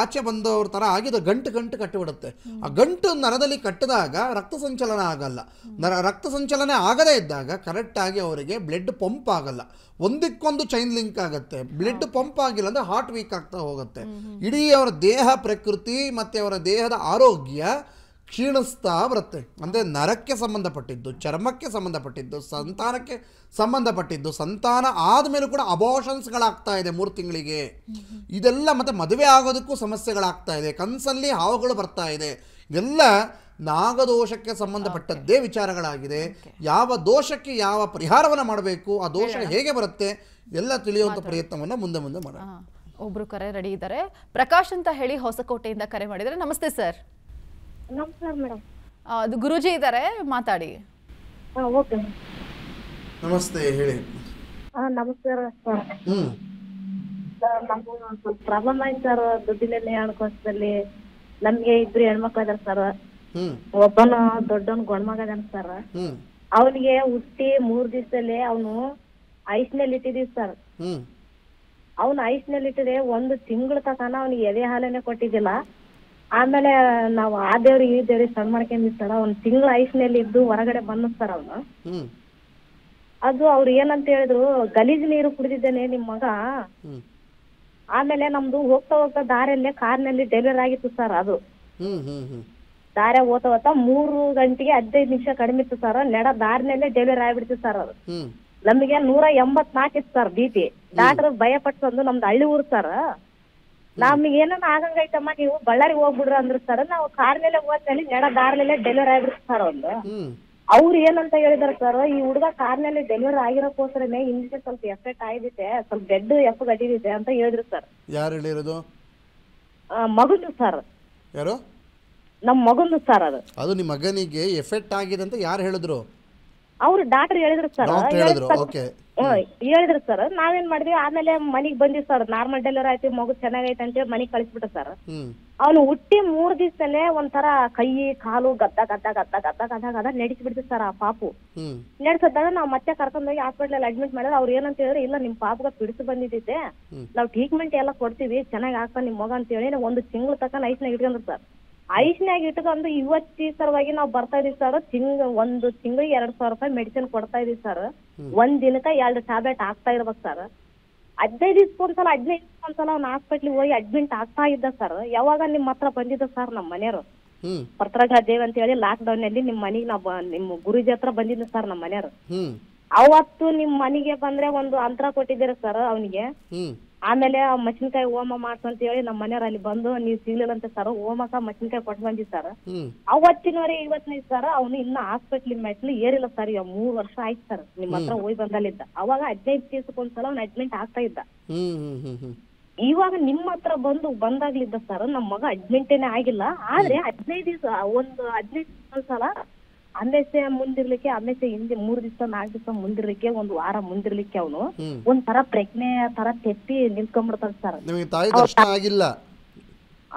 ಆಚೆ ಬಂದವ್ರ ಥರ ಆಗಿದ್ದು ಗಂಟು ಗಂಟು ಕಟ್ಟಿಬಿಡುತ್ತೆ ಆ ಗಂಟು ನರದಲ್ಲಿ ಕಟ್ಟಿದಾಗ ರಕ್ತ ಸಂಚಲನ ಆಗಲ್ಲ ನರ ರಕ್ತ ಸಂಚಲನೆ ಆಗದೇ ಇದ್ದಾಗ ಕರೆಕ್ಟಾಗಿ ಅವರಿಗೆ ಬ್ಲಡ್ ಪಂಪ್ ಆಗಲ್ಲ ಒಂದಕ್ಕೊಂದು ಚೈನ್ ಲಿಂಕ್ ಆಗುತ್ತೆ ಬ್ಲಡ್ ಪಂಪ್ ಆಗಿಲ್ಲ ಅಂದರೆ ಹಾರ್ಟ್ ವೀಕ್ ಆಗ್ತಾ ಹೋಗುತ್ತೆ ಇಡೀ ಅವರ ದೇಹ ಪ್ರಕೃತಿ ಮತ್ತು ಅವರ ದೇಹದ ಆರೋಗ್ಯ ಕ್ಷೀಣಿಸ್ತಾ ಬರುತ್ತೆ ಅಂದರೆ ನರಕ್ಕೆ ಸಂಬಂಧಪಟ್ಟಿದ್ದು ಚರ್ಮಕ್ಕೆ ಸಂಬಂಧಪಟ್ಟಿದ್ದು ಸಂತಾನಕ್ಕೆ ಸಂಬಂಧಪಟ್ಟಿದ್ದು ಸಂತಾನ ಆದಮೇಲೂ ಕೂಡ ಅಬೋಷನ್ಸ್ಗಳಾಗ್ತಾ ಇದೆ ಮೂರು ತಿಂಗಳಿಗೆ ಇದೆಲ್ಲ ಮತ್ತು ಮದುವೆ ಆಗೋದಕ್ಕೂ ಸಮಸ್ಯೆಗಳಾಗ್ತಾ ಇದೆ ಕನಸಲ್ಲಿ ಹಾವುಗಳು ಬರ್ತಾ ಇದೆ ಇದೆಲ್ಲ ನಾಗದೋಷಕ್ಕೆ ಸಂಬಂಧಪಟ್ಟದ್ದೇ ವಿಚಾರಗಳಾಗಿದೆ ಯಾವ ದೋಷಕ್ಕೆ ಯಾವ ಪರಿಹಾರವನ್ನು ಮಾಡಬೇಕು ಆ ದೋಷ ಹೇಗೆ ಬರುತ್ತೆ ಎಲ್ಲ ತಿಳಿಯುವಂಥ ಪ್ರಯತ್ನವನ್ನು ಮುಂದೆ ಮುಂದೆ ಮಾಡೋಣ ಒಬ್ಬರು ಕರೆ ರೆಡಿ ಇದ್ದಾರೆ ಪ್ರಕಾಶ್ ಅಂತ ಹೇಳಿ ಹೊಸಕೋಟೆಯಿಂದ ಕರೆ ಮಾಡಿದರೆ ನಮಸ್ತೆ ಸರ್ ನಮಸ್ಕಾರ ಮೇಡಮ್ ಅದು ಗುರುಜಿ ಇದ್ದಾರೆ ಮಾತಾಡಿ ಓಕೆ ನಮಸ್ತೆ ಹೇಳಿ ನಮಸ್ಕಾರ ಸರ್ ಹ್ಮ್ ಸರ್ ಸ್ವಲ್ಪ ಪ್ರಾಬ್ಲಮ್ ಆಯ್ತು ಸರ್ ದುಡ್ಡಿನಲ್ಲಿ ಹಣಕೋಸದಲ್ಲಿ ನಮ್ಗೆ ಇಬ್ರು ಹೆಣ್ಮಕ್ಳು ಇದಾರೆ ಸರ್ ಒಬ್ಬನು ದೊಡ್ಡವನ್ ಗೊಣ್ಮಗ ಇದಾನೆ ಸರ್ ಅವನಿಗೆ ಹುಟ್ಟಿ ಮೂರ್ ದಿವಸದಲ್ಲಿ ಅವನು ಐಸ್ನಲ್ಲಿ ಇಟ್ಟಿದೀವಿ ಸರ್ ಅವನು ಐಸ್ನಲ್ಲಿ ಇಟ್ಟಿದೆ ಒಂದು ತಿಂಗಳ ತಕನ ಅವನಿಗೆ ಎದೆ ಹಾಲನೆ ಕೊಟ್ಟಿದ್ದಿಲ್ಲ ಆಮೇಲೆ ನಾವು ಆ ದೇವ್ರಿಗ್ ಈ ದೇವ್ರಿಗೆ ಸಣ್ಣ ಮಾಡ್ಕೊಂಡಿರ್ತಾರ ಒಂದ್ ಅವ್ನ ತಿಂಗಳ ಐಸ್ನಲ್ಲಿ ಇದ್ದು ಹೊರಗಡೆ ಬಂದು ಸರ್ ಅವನು ಅದು ಅವ್ರ ಏನಂತ ಹೇಳಿದ್ರು ಗಲೀಜ್ ನೀರು ಕುಡಿದಿದ್ದೇನೆ ನಿಮ್ ಮಗ ಆಮೇಲೆ ನಮ್ದು ಹೋಗ್ತಾ ಹೋಗ್ತಾ ದಾರಿಯಲ್ಲೇ ಕಾರ್ನಲ್ಲಿ ಡೆಲಿವರ್ ಆಗಿತ್ತು ಸರ್ ಅದು ದಾರೆ ಹ್ಮ್ ಹ್ಮ್ ಮೂರು ಗಂಟೆಗೆ ಹದಿನೈದು ನಿಮಿಷ ಕಡಿಮೆ ಇತ್ತು ಸರ್ ನೆಡ ದಾರಿನಲ್ಲೇ ಡೆಲಿವರ್ ಆಗ್ಬಿಡ್ತು ಸರ್ ಅದು ನಮಗೆ ನೂರ ಎಂಬತ್ನಾಕ್ ಇತ್ತು ಸರ್ ಬಿ ಪಿ ಡಾಕ್ಟರ್ ಭಯ ಪಟ್ಸಂದು ನಮ್ದು ಹಳ್ಳಿ ಊರ್ ಸರ್ ನಮ್ಗೆ ಏನನ್ನ ಆಗಂಗೈತಮ್ಮ ನೀವು ಬಳ್ಳಾರಿ ಹೋಗ್ಬಿಡ್ರ ಅಂದ್ರ ಸರ್ ನಾವು ಕಾರ್ ಮೇಲೆ ಹೋದ್ಮೇಲೆ ನೆಡ ಮೇಲೆ ಡೆಲಿವರಿ ಆಗಿದ್ರು ಸರ್ ಒಂದು ಅವ್ರು ಏನಂತ ಹೇಳಿದಾರೆ ಸರ್ ಈ ಹುಡುಗ ಮೇಲೆ ಡೆಲಿವರಿ ಆಗಿರೋಕೋಸ್ಕರನೇ ಹಿಂದೆ ಸ್ವಲ್ಪ ಎಫೆಕ್ಟ್ ಆಗಿದೆ ಸ್ವಲ್ಪ ಬೆಡ್ ಎಫ್ ಗಟ್ಟಿದೆ ಅಂತ ಹೇಳಿದ್ರು ಸರ್ ಯಾರು ಹೇಳಿರೋದು ಮಗನು ಸರ್ ಯಾರು ನಮ್ಮ ಮಗನು ಸರ್ ಅದು ಅದು ನಿಮ್ಮ ಮಗನಿಗೆ ಎಫೆಕ್ಟ್ ಆಗಿದೆ ಅಂತ ಯಾರು ಹೇಳಿದ್ರು ಅವ್ರು ಡಾಕ್ಟರ್ ಹೇಳಿದ್ರು ಸರ್ ಹೇಳಿದ್ರು ಓಕೆ ಹೇಳಿದ್ರು ಸರ್ ನಾವೇನ್ ಮಾಡಿದ್ವಿ ಆಮೇಲೆ ಮನಿಗ್ ಬಂದಿವಿ ಸರ್ ನಾರ್ಮಲ್ ಡೆಲಿವರಿ ಆಯ್ತು ಮಗು ಚೆನ್ನಾಗೈತೆ ಅಂತೇಳಿ ಮನಿಗ್ ಕಳಿಸ್ಬಿಟ್ಟ ಸರ್ ಅವ್ನು ಹುಟ್ಟಿ ಮೂರ್ ದಿವ್ಸನೆ ಒಂಥರ ಕೈ ಕಾಲು ಗದ್ದ ಗದ್ದ ಗದ್ದ ಗದ್ದ ಗದ್ದ ಗದ್ದ ನಡೆಸ್ಬಿಡ್ತು ಸರ್ ಆ ಪಾಪು ನಡೆಸದಾಗ ನಾವ್ ಮತ್ತೆ ಹೋಗಿ ಹಾಸ್ಪಿಟಲ್ ಅಡ್ಮಿಟ್ ಮಾಡಿದ್ರೆ ಅವ್ರು ಏನಂತ ಹೇಳಿದ್ರೆ ಇಲ್ಲ ನಿಮ್ ಪಾಪಗ ಬಿಡಿಸಿ ಬಂದಿದ್ದೆ ನಾವ್ ಟ್ರೀಟ್ಮೆಂಟ್ ಎಲ್ಲಾ ಕೊಡ್ತೀವಿ ಚೆನ್ನಾಗಿ ಹಾಕ ನಿಮ್ ಮಗ ಅಂತ ಹೇಳಿ ಒಂದು ತಿಂಗಳ ತಕ್ಕ ನಾಗ ಇಟ್ಕೊಂಡ್ರು ಸರ್ ಆಯುಷ್ನ್ಯಾಗ ಇಟ್ಕೊಂಡು ಇವತ್ತಿ ಸಲುವಾಗಿ ನಾವು ಬರ್ತಾ ಇದೀವಿ ಸರ್ ತಿಂಗ್ ಒಂದು ತಿಂಗಳಿಗೆ ಎರಡ್ ಸಾವಿರ ರೂಪಾಯಿ ಮೆಡಿಸಿನ್ ಕೊಡ್ತಾ ಇದೀವಿ ಸರ್ ಒಂದ್ ದಿನಕ್ಕ ಎರಡ್ ಟ್ಯಾಬ್ಲೆಟ್ ಹಾಕ್ತಾ ಇರ್ಬೇಕು ಸರ್ ಹದಿನೈದು ದಿವ್ಸಕ್ಕೊಂದ್ಸಲ ಹದಿನೈದು ಒಂದ್ಸಲ ಅವ್ನ ಹಾಸ್ಪಿಟ್ಲಿಗೆ ಹೋಗಿ ಅಡ್ಮಿಟ್ ಆಗ್ತಾ ಇದ್ದ ಸರ್ ಯಾವಾಗ ನಿಮ್ ಹತ್ರ ಬಂದಿದ್ದ ಸರ್ ನಮ್ಮ ಮನೆಯವರು ಪತ್ರಗ ದೇವ್ ಅಂತ ಹೇಳಿ ಲಾಕ್ ಡೌನ್ ನಲ್ಲಿ ನಿಮ್ ಮನೆಗೆ ನಾವು ನಿಮ್ ಗುರುಜಿ ಹತ್ರ ಬಂದಿದ್ದ ಸರ್ ನಮ್ಮ ಮನೆಯವರು ಅವತ್ತು ನಿಮ್ ಮನೆಗೆ ಬಂದ್ರೆ ಒಂದು ಅಂತರ ಕೊಟ್ಟಿದ್ದೀರ ಸರ್ ಅವನಿಗೆ ಆಮೇಲೆ ಆ ಮಶಿನ್ಕಾಯಿ ಹೋಮ ಮಾಡ್ಸು ಅಂತ ಹೇಳಿ ನಮ್ಮ ಮನೆಯವ್ರ ಅಲ್ಲಿ ಬಂದು ನೀವ್ ಸಿಗ್ಲಿಲ್ಲ ಅಂತ ಸರ್ ಸಹ ಮಶಿನ್ಕಾಯಿ ಕೊಟ್ಟು ಬಂದಿ ಸರ್ ಅವತ್ತಿನವರೆ ಇವತ್ತಿನ ಸರ್ ಅವನು ಇನ್ನ ಹಾಸ್ಪಿಟ್ಲ್ ಮೆಟ್ಲು ಏರಿಲ್ಲ ಸರ್ ಈಗ ಮೂರ್ ವರ್ಷ ಆಯ್ತು ಸರ್ ನಿಮ್ ಹತ್ರ ಹೋಗಿ ಬಂದಲ್ಲಿದ್ದ ಅವಾಗ ಹದಿನೈದು ದಿವಸಕ್ಕೊಂದ್ಸಲ ಅವ್ನು ಅಡ್ಮಿಂಟ್ ಆಗ್ತಾ ಇದ್ದ ಇವಾಗ ನಿಮ್ ಹತ್ರ ಬಂದು ಬಂದಾಗ್ಲಿದ್ದ ಸರ್ ನಮ್ಮ ಮಗ ಅಡ್ಮಿಂಟೇನೆ ಆಗಿಲ್ಲ ಆದ್ರೆ ಹದಿನೈದು ದಿವಸ ಒಂದು ಹದಿನೈದು ಸಲ ಅಮ್ಮೆಸೆ ಮುಂದಿರ್ಲಿಕ್ಕೆ ಅಮ್ಮೆಸೆ ಹಿಂದೆ ಮೂರ್ ದಿವಸ ನಾಲ್ಕು ದಿವಸ ಮುಂದಿರ್ಲಿಕ್ಕೆ ಒಂದ್ ವಾರ ಮುಂದಿರ್ಲಿಕ್ಕೆ ಅವನು ಒಂದ್ ಪ್ರಜ್ಞೆ ತರ ತೆತ್ತಿ ನಿಲ್ಕೊಂಡ್ಬಿಡ್ತಾರೆ ಸರ್ ನಿಮಗೆ ತಾಯಿ ದರ್ಶನ ಆಗಿಲ್ಲ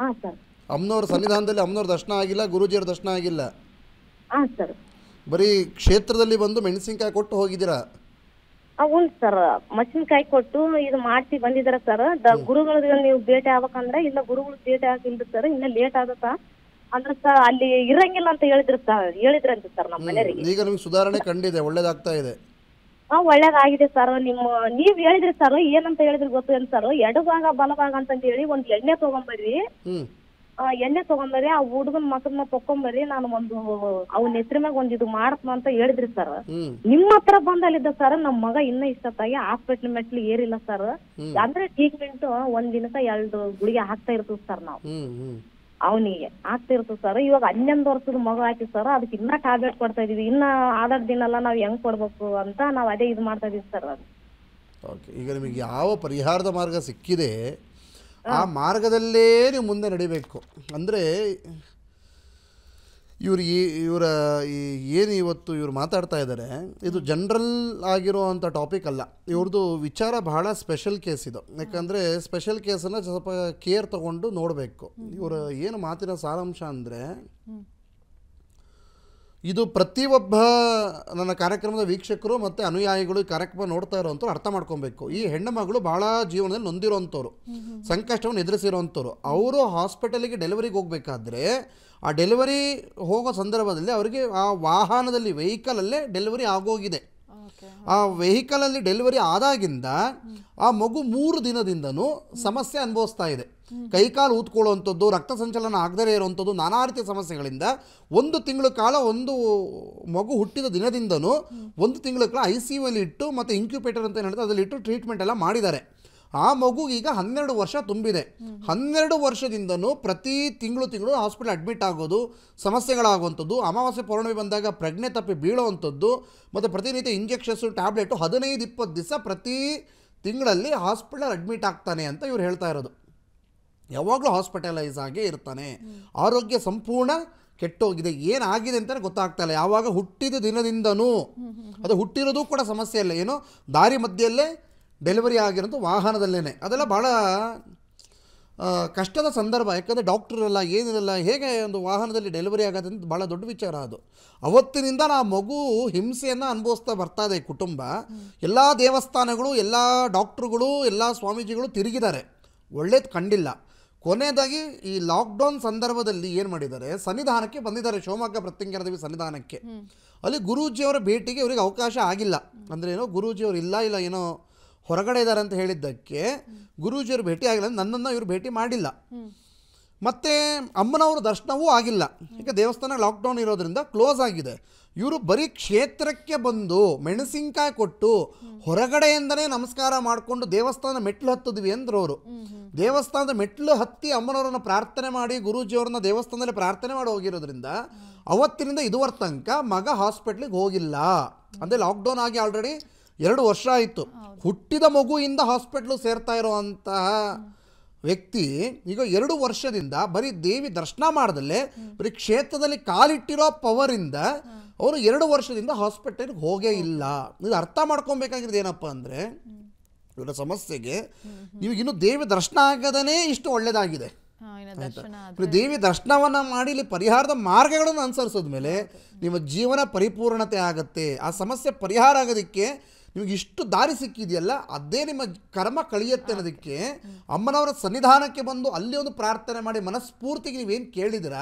ಆ ಸರ್ ಅಮ್ಮನವ್ರ ಸನ್ನಿಧಾನದಲ್ಲಿ ಅಮ್ಮನವ್ರ ದರ್ಶನ ಆಗಿಲ್ಲ ಗುರುಜಿಯರ ದರ್ಶನ ಆಗಿಲ್ಲ ಆ ಸರ್ ಬರೀ ಕ್ಷೇತ್ರದಲ್ಲಿ ಬಂದು ಮೆಣಸಿನಕಾಯಿ ಕೊಟ್ಟು ಹೋಗಿದ್ದೀರಾ ಹೌದು ಸರ್ ಮೆಣಸಿನಕಾಯಿ ಕೊಟ್ಟು ಇದು ಮಾಡ್ತಿ ಬಂದಿದಾರ ಸರ್ ಗುರುಗಳ ನೀವು ಭೇಟಿ ಆಗ್ಬೇಕಂದ್ರೆ ಇಲ್ಲ ಗುರುಗಳು ಭೇಟಿ ಆಗಿಲ್ಲ ಸರ್ ಇನ್ನ ಲೇಟ್ ಆಗತ್ತಾ ಅಂದ್ರೆ ಸರ್ ಅಲ್ಲಿ ಇರಂಗಿಲ್ಲ ಅಂತ ಹೇಳಿದ್ರು ಸರ್ ಹೇಳಿದ್ರಂತೆ ಸರ್ ನಮ್ಮ ಮನೆಯವರಿಗೆ ಈಗ ನಿಮ್ಗೆ ಸುಧಾರಣೆ ಕಂಡಿದೆ ಒಳ್ಳೇದಾಗ್ತಾ ಇದೆ ಹಾ ಒಳ್ಳೇದಾಗಿದೆ ಸರ್ ನಿಮ್ಮ ನೀವ್ ಹೇಳಿದ್ರಿ ಸರ್ ಏನಂತ ಹೇಳಿದ್ರಿ ಗೊತ್ತೇನು ಸರ್ ಎಡಭಾಗ ಬಲಭಾಗ ಅಂತ ಹೇಳಿ ಒಂದ್ ಎಣ್ಣೆ ತಗೊಂಬರ್ರಿ ಹ್ಮ್ ಆ, ಎಣ್ಣೆ ತಗೊಂಬರ್ರಿ ಆ ಹುಡುಗನ್ ಮಸನ್ನ ತಕೊಂಬರ್ರಿ ನಾನು ಒಂದು ಅವನ ಹೆಸರು ಮ್ಯಾಗ ಒಂದ್ ಇದು ಮಾಡ್ತನ ಅಂತ ಹೇಳಿದ್ರಿ ಸರ್ ನಿಮ್ಮ ಹತ್ರ ಬಂದಲ್ಲಿದ್ದ ಸರ್ ನಮ್ಮ ಮಗ ಇನ್ನ ಇಷ್ಟತ್ತಾಗಿ ಹಾಸ್ಪಿಟ್ಲ್ ಮೆಟ್ಲು ಏರಿಲ್ಲ ಸರ್ ಹ್ಮ್. ಅಂದ್ರೆ ಟ್ರೀಟ್ಮೆಂಟ್ ಒಂದ್ ದಿನಕ್ಕ ಎರಡು ಗುಳಿಗೆ ಹಾಕ್ತಾ ಇರ್ತದ ಸರ್ ನಾವು ಹ್ಮ್ ಹ್ಮ್ ಅವನಿಗೆ ಆಗ್ತಿರ್ತದೆ ಸರ್ ಇವಾಗ ಹನ್ನೊಂದು ವರ್ಷದ ಮಗು ಆಯ್ತು ಸರ್ ಅದಕ್ಕೆ ಇನ್ನ ಟ್ಯಾಬ್ಲೆಟ್ ಕೊಡ್ತಾ ಇದೀವಿ ಇನ್ನ ದಿನ ದಿನಲ್ಲ ನಾವು ಹೆಂಗ್ ಕೊಡ್ಬೇಕು ಅಂತ ನಾವು ಅದೇ ಇದು ಮಾಡ್ತಾ ಇದೀವಿ ಸರ್ ಅದು ಈಗ ನಿಮಗೆ ಯಾವ ಪರಿಹಾರದ ಮಾರ್ಗ ಸಿಕ್ಕಿದೆ ಆ ಮಾರ್ಗದಲ್ಲೇ ನೀವು ಮುಂದೆ ನಡಿಬೇಕು ಅಂದ್ರೆ ಇವರು ಈ ಇವರ ಈ ಏನು ಇವತ್ತು ಇವರು ಮಾತಾಡ್ತಾ ಇದ್ದಾರೆ ಇದು ಜನರಲ್ ಆಗಿರುವಂಥ ಟಾಪಿಕ್ ಅಲ್ಲ ಇವ್ರದ್ದು ವಿಚಾರ ಬಹಳ ಸ್ಪೆಷಲ್ ಕೇಸ್ ಇದು ಯಾಕಂದರೆ ಸ್ಪೆಷಲ್ ಕೇಸನ್ನು ಸ್ವಲ್ಪ ಕೇರ್ ತಗೊಂಡು ನೋಡಬೇಕು ಇವರ ಏನು ಮಾತಿನ ಸಾರಾಂಶ ಅಂದರೆ ಇದು ಪ್ರತಿಯೊಬ್ಬ ನನ್ನ ಕಾರ್ಯಕ್ರಮದ ವೀಕ್ಷಕರು ಮತ್ತು ಅನುಯಾಯಿಗಳು ಕಾರ್ಯಕ್ರಮ ನೋಡ್ತಾ ಇರೋವಂಥವ್ರು ಅರ್ಥ ಮಾಡ್ಕೊಬೇಕು ಈ ಹೆಣ್ಣು ಮಗಳು ಭಾಳ ಜೀವನದಲ್ಲಿ ನೊಂದಿರೋವಂಥವ್ರು ಸಂಕಷ್ಟವನ್ನು ಎದುರಿಸಿರೋವಂಥವ್ರು ಅವರು ಹಾಸ್ಪಿಟಲಿಗೆ ಡೆಲಿವರಿಗೆ ಹೋಗಬೇಕಾದ್ರೆ ಆ ಡೆಲಿವರಿ ಹೋಗೋ ಸಂದರ್ಭದಲ್ಲಿ ಅವರಿಗೆ ಆ ವಾಹನದಲ್ಲಿ ವೆಹಿಕಲಲ್ಲೇ ಡೆಲಿವರಿ ಆಗೋಗಿದೆ ಆ ವೆಹಿಕಲಲ್ಲಿ ಡೆಲಿವರಿ ಆದಾಗಿಂದ ಆ ಮಗು ಮೂರು ದಿನದಿಂದನೂ ಸಮಸ್ಯೆ ಅನುಭವಿಸ್ತಾ ಇದೆ ಕೈಕಾಲು ಊದ್ಕೊಳ್ಳುವಂಥದ್ದು ರಕ್ತ ಸಂಚಲನ ಆಗದೇ ಇರುವಂಥದ್ದು ನಾನಾ ರೀತಿಯ ಸಮಸ್ಯೆಗಳಿಂದ ಒಂದು ತಿಂಗಳ ಕಾಲ ಒಂದು ಮಗು ಹುಟ್ಟಿದ ದಿನದಿಂದನೂ ಒಂದು ತಿಂಗಳ ಕಾಲ ಐ ಸಿ ಅಲ್ಲಿ ಇಟ್ಟು ಮತ್ತು ಇನ್ಕ್ಯುಬೇಟರ್ ಅಂತ ಏನು ಹೇಳ್ತಾರೆ ಅದರಲ್ಲಿ ಇಟ್ಟು ಟ್ರೀಟ್ಮೆಂಟ್ ಎಲ್ಲ ಮಾಡಿದ್ದಾರೆ ಆ ಮಗುಗೀಗ ಹನ್ನೆರಡು ವರ್ಷ ತುಂಬಿದೆ ಹನ್ನೆರಡು ವರ್ಷದಿಂದನೂ ಪ್ರತಿ ತಿಂಗಳು ತಿಂಗಳು ಹಾಸ್ಪಿಟಲ್ ಅಡ್ಮಿಟ್ ಆಗೋದು ಸಮಸ್ಯೆಗಳಾಗುವಂಥದ್ದು ಅಮಾವಾಸ್ಯೆ ಪೌರ್ಣಮಿ ಬಂದಾಗ ಪ್ರಜ್ಞೆ ತಪ್ಪಿ ಬೀಳುವಂಥದ್ದು ಮತ್ತು ಪ್ರತಿನಿತ್ಯ ಇಂಜೆಕ್ಷನ್ಸು ಟ್ಯಾಬ್ಲೆಟು ಹದಿನೈದು ಇಪ್ಪತ್ತು ದಿವಸ ಪ್ರತಿ ತಿಂಗಳಲ್ಲಿ ಹಾಸ್ಪಿಟಲ್ ಅಡ್ಮಿಟ್ ಆಗ್ತಾನೆ ಅಂತ ಇವ್ರು ಹೇಳ್ತಾ ಇರೋದು ಯಾವಾಗಲೂ ಹಾಸ್ಪಿಟಲೈಸ್ ಆಗೇ ಇರ್ತಾನೆ ಆರೋಗ್ಯ ಸಂಪೂರ್ಣ ಕೆಟ್ಟೋಗಿದೆ ಏನಾಗಿದೆ ಅಂತಲೇ ಗೊತ್ತಾಗ್ತಾ ಇಲ್ಲ ಯಾವಾಗ ಹುಟ್ಟಿದ ದಿನದಿಂದನೂ ಅದು ಹುಟ್ಟಿರೋದು ಕೂಡ ಸಮಸ್ಯೆ ಇಲ್ಲ ಏನು ದಾರಿ ಮಧ್ಯೆಯಲ್ಲೇ ಡೆಲಿವರಿ ಆಗಿರೋದು ವಾಹನದಲ್ಲೇ ಅದೆಲ್ಲ ಭಾಳ ಕಷ್ಟದ ಸಂದರ್ಭ ಯಾಕಂದರೆ ಡಾಕ್ಟ್ರಲ್ಲ ಏನಿರಲ್ಲ ಹೇಗೆ ಒಂದು ವಾಹನದಲ್ಲಿ ಡೆಲಿವರಿ ಆಗೋದಂತ ಭಾಳ ದೊಡ್ಡ ವಿಚಾರ ಅದು ಅವತ್ತಿನಿಂದ ನಾ ಮಗು ಹಿಂಸೆಯನ್ನು ಅನುಭವಿಸ್ತಾ ಬರ್ತಾ ಇದೆ ಕುಟುಂಬ ಎಲ್ಲ ದೇವಸ್ಥಾನಗಳು ಎಲ್ಲ ಡಾಕ್ಟ್ರುಗಳು ಎಲ್ಲ ಸ್ವಾಮೀಜಿಗಳು ತಿರುಗಿದ್ದಾರೆ ಒಳ್ಳೇದು ಕಂಡಿಲ್ಲ ಕೊನೆಯದಾಗಿ ಈ ಲಾಕ್ಡೌನ್ ಸಂದರ್ಭದಲ್ಲಿ ಏನು ಮಾಡಿದ್ದಾರೆ ಸನ್ನಿಧಾನಕ್ಕೆ ಬಂದಿದ್ದಾರೆ ಶಿವಮೊಗ್ಗ ಪ್ರತ್ಯಂಗರ ದೇವಿ ಸನ್ನಿಧಾನಕ್ಕೆ ಅಲ್ಲಿ ಗುರೂಜಿಯವರ ಭೇಟಿಗೆ ಇವರಿಗೆ ಅವಕಾಶ ಆಗಿಲ್ಲ ಅಂದರೆ ಏನೋ ಗುರೂಜಿಯವರು ಇಲ್ಲ ಇಲ್ಲ ಏನೋ ಹೊರಗಡೆ ಇದ್ದಾರೆ ಅಂತ ಹೇಳಿದ್ದಕ್ಕೆ ಗುರೂಜಿಯವರು ಭೇಟಿ ಆಗಿಲ್ಲ ನನ್ನನ್ನು ಇವರು ಭೇಟಿ ಮಾಡಿಲ್ಲ ಮತ್ತು ಅಮ್ಮನವ್ರ ದರ್ಶನವೂ ಆಗಿಲ್ಲ ಯಾಕೆ ದೇವಸ್ಥಾನ ಲಾಕ್ಡೌನ್ ಇರೋದ್ರಿಂದ ಕ್ಲೋಸ್ ಆಗಿದೆ ಇವರು ಬರೀ ಕ್ಷೇತ್ರಕ್ಕೆ ಬಂದು ಮೆಣಸಿನ್ಕಾಯಿ ಕೊಟ್ಟು ಹೊರಗಡೆಯಿಂದನೇ ನಮಸ್ಕಾರ ಮಾಡಿಕೊಂಡು ದೇವಸ್ಥಾನ ಮೆಟ್ಲು ಹತ್ತಿದ್ವಿ ಅಂದ್ರೆ ಅವರು ದೇವಸ್ಥಾನದ ಮೆಟ್ಲು ಹತ್ತಿ ಅಮ್ಮನವರನ್ನು ಪ್ರಾರ್ಥನೆ ಮಾಡಿ ಗುರೂಜಿಯವ್ರನ್ನ ದೇವಸ್ಥಾನದಲ್ಲಿ ಪ್ರಾರ್ಥನೆ ಮಾಡಿ ಹೋಗಿರೋದ್ರಿಂದ ಅವತ್ತಿನಿಂದ ಇದುವರೆ ತನಕ ಮಗ ಹಾಸ್ಪಿಟ್ಲಿಗೆ ಹೋಗಿಲ್ಲ ಅಂದರೆ ಲಾಕ್ಡೌನ್ ಆಗಿ ಆಲ್ರೆಡಿ ಎರಡು ವರ್ಷ ಆಯಿತು ಹುಟ್ಟಿದ ಮಗುವಿಂದ ಹಾಸ್ಪಿಟ್ಲು ಸೇರ್ತಾ ಇರುವಂತಹ ವ್ಯಕ್ತಿ ಈಗ ಎರಡು ವರ್ಷದಿಂದ ಬರೀ ದೇವಿ ದರ್ಶನ ಮಾಡ್ದಲ್ಲೇ ಬರೀ ಕ್ಷೇತ್ರದಲ್ಲಿ ಕಾಲಿಟ್ಟಿರೋ ಪವರಿಂದ ಅವರು ಎರಡು ವರ್ಷದಿಂದ ಹಾಸ್ಪಿಟಲ್ಗೆ ಹೋಗೇ ಇಲ್ಲ ಇದು ಅರ್ಥ ಮಾಡ್ಕೊಬೇಕಾಗಿರೋದು ಏನಪ್ಪ ಅಂದರೆ ಇವರ ಸಮಸ್ಯೆಗೆ ಇನ್ನು ದೇವಿ ದರ್ಶನ ಆಗದೇ ಇಷ್ಟು ಒಳ್ಳೆಯದಾಗಿದೆ ದೇವಿ ದರ್ಶನವನ್ನು ಮಾಡಿ ಇಲ್ಲಿ ಪರಿಹಾರದ ಮಾರ್ಗಗಳನ್ನು ಮೇಲೆ ನಿಮ್ಮ ಜೀವನ ಪರಿಪೂರ್ಣತೆ ಆಗುತ್ತೆ ಆ ಸಮಸ್ಯೆ ಪರಿಹಾರ ಆಗೋದಕ್ಕೆ ನಿಮಗೆ ಇಷ್ಟು ದಾರಿ ಸಿಕ್ಕಿದೆಯಲ್ಲ ಅದೇ ನಿಮ್ಮ ಕರ್ಮ ಕಳೆಯುತ್ತೆ ಅನ್ನೋದಕ್ಕೆ ಅಮ್ಮನವರ ಸನ್ನಿಧಾನಕ್ಕೆ ಬಂದು ಅಲ್ಲಿ ಒಂದು ಪ್ರಾರ್ಥನೆ ಮಾಡಿ ಮನಸ್ಫೂರ್ತಿಗೆ ನೀವೇನು ಕೇಳಿದಿರ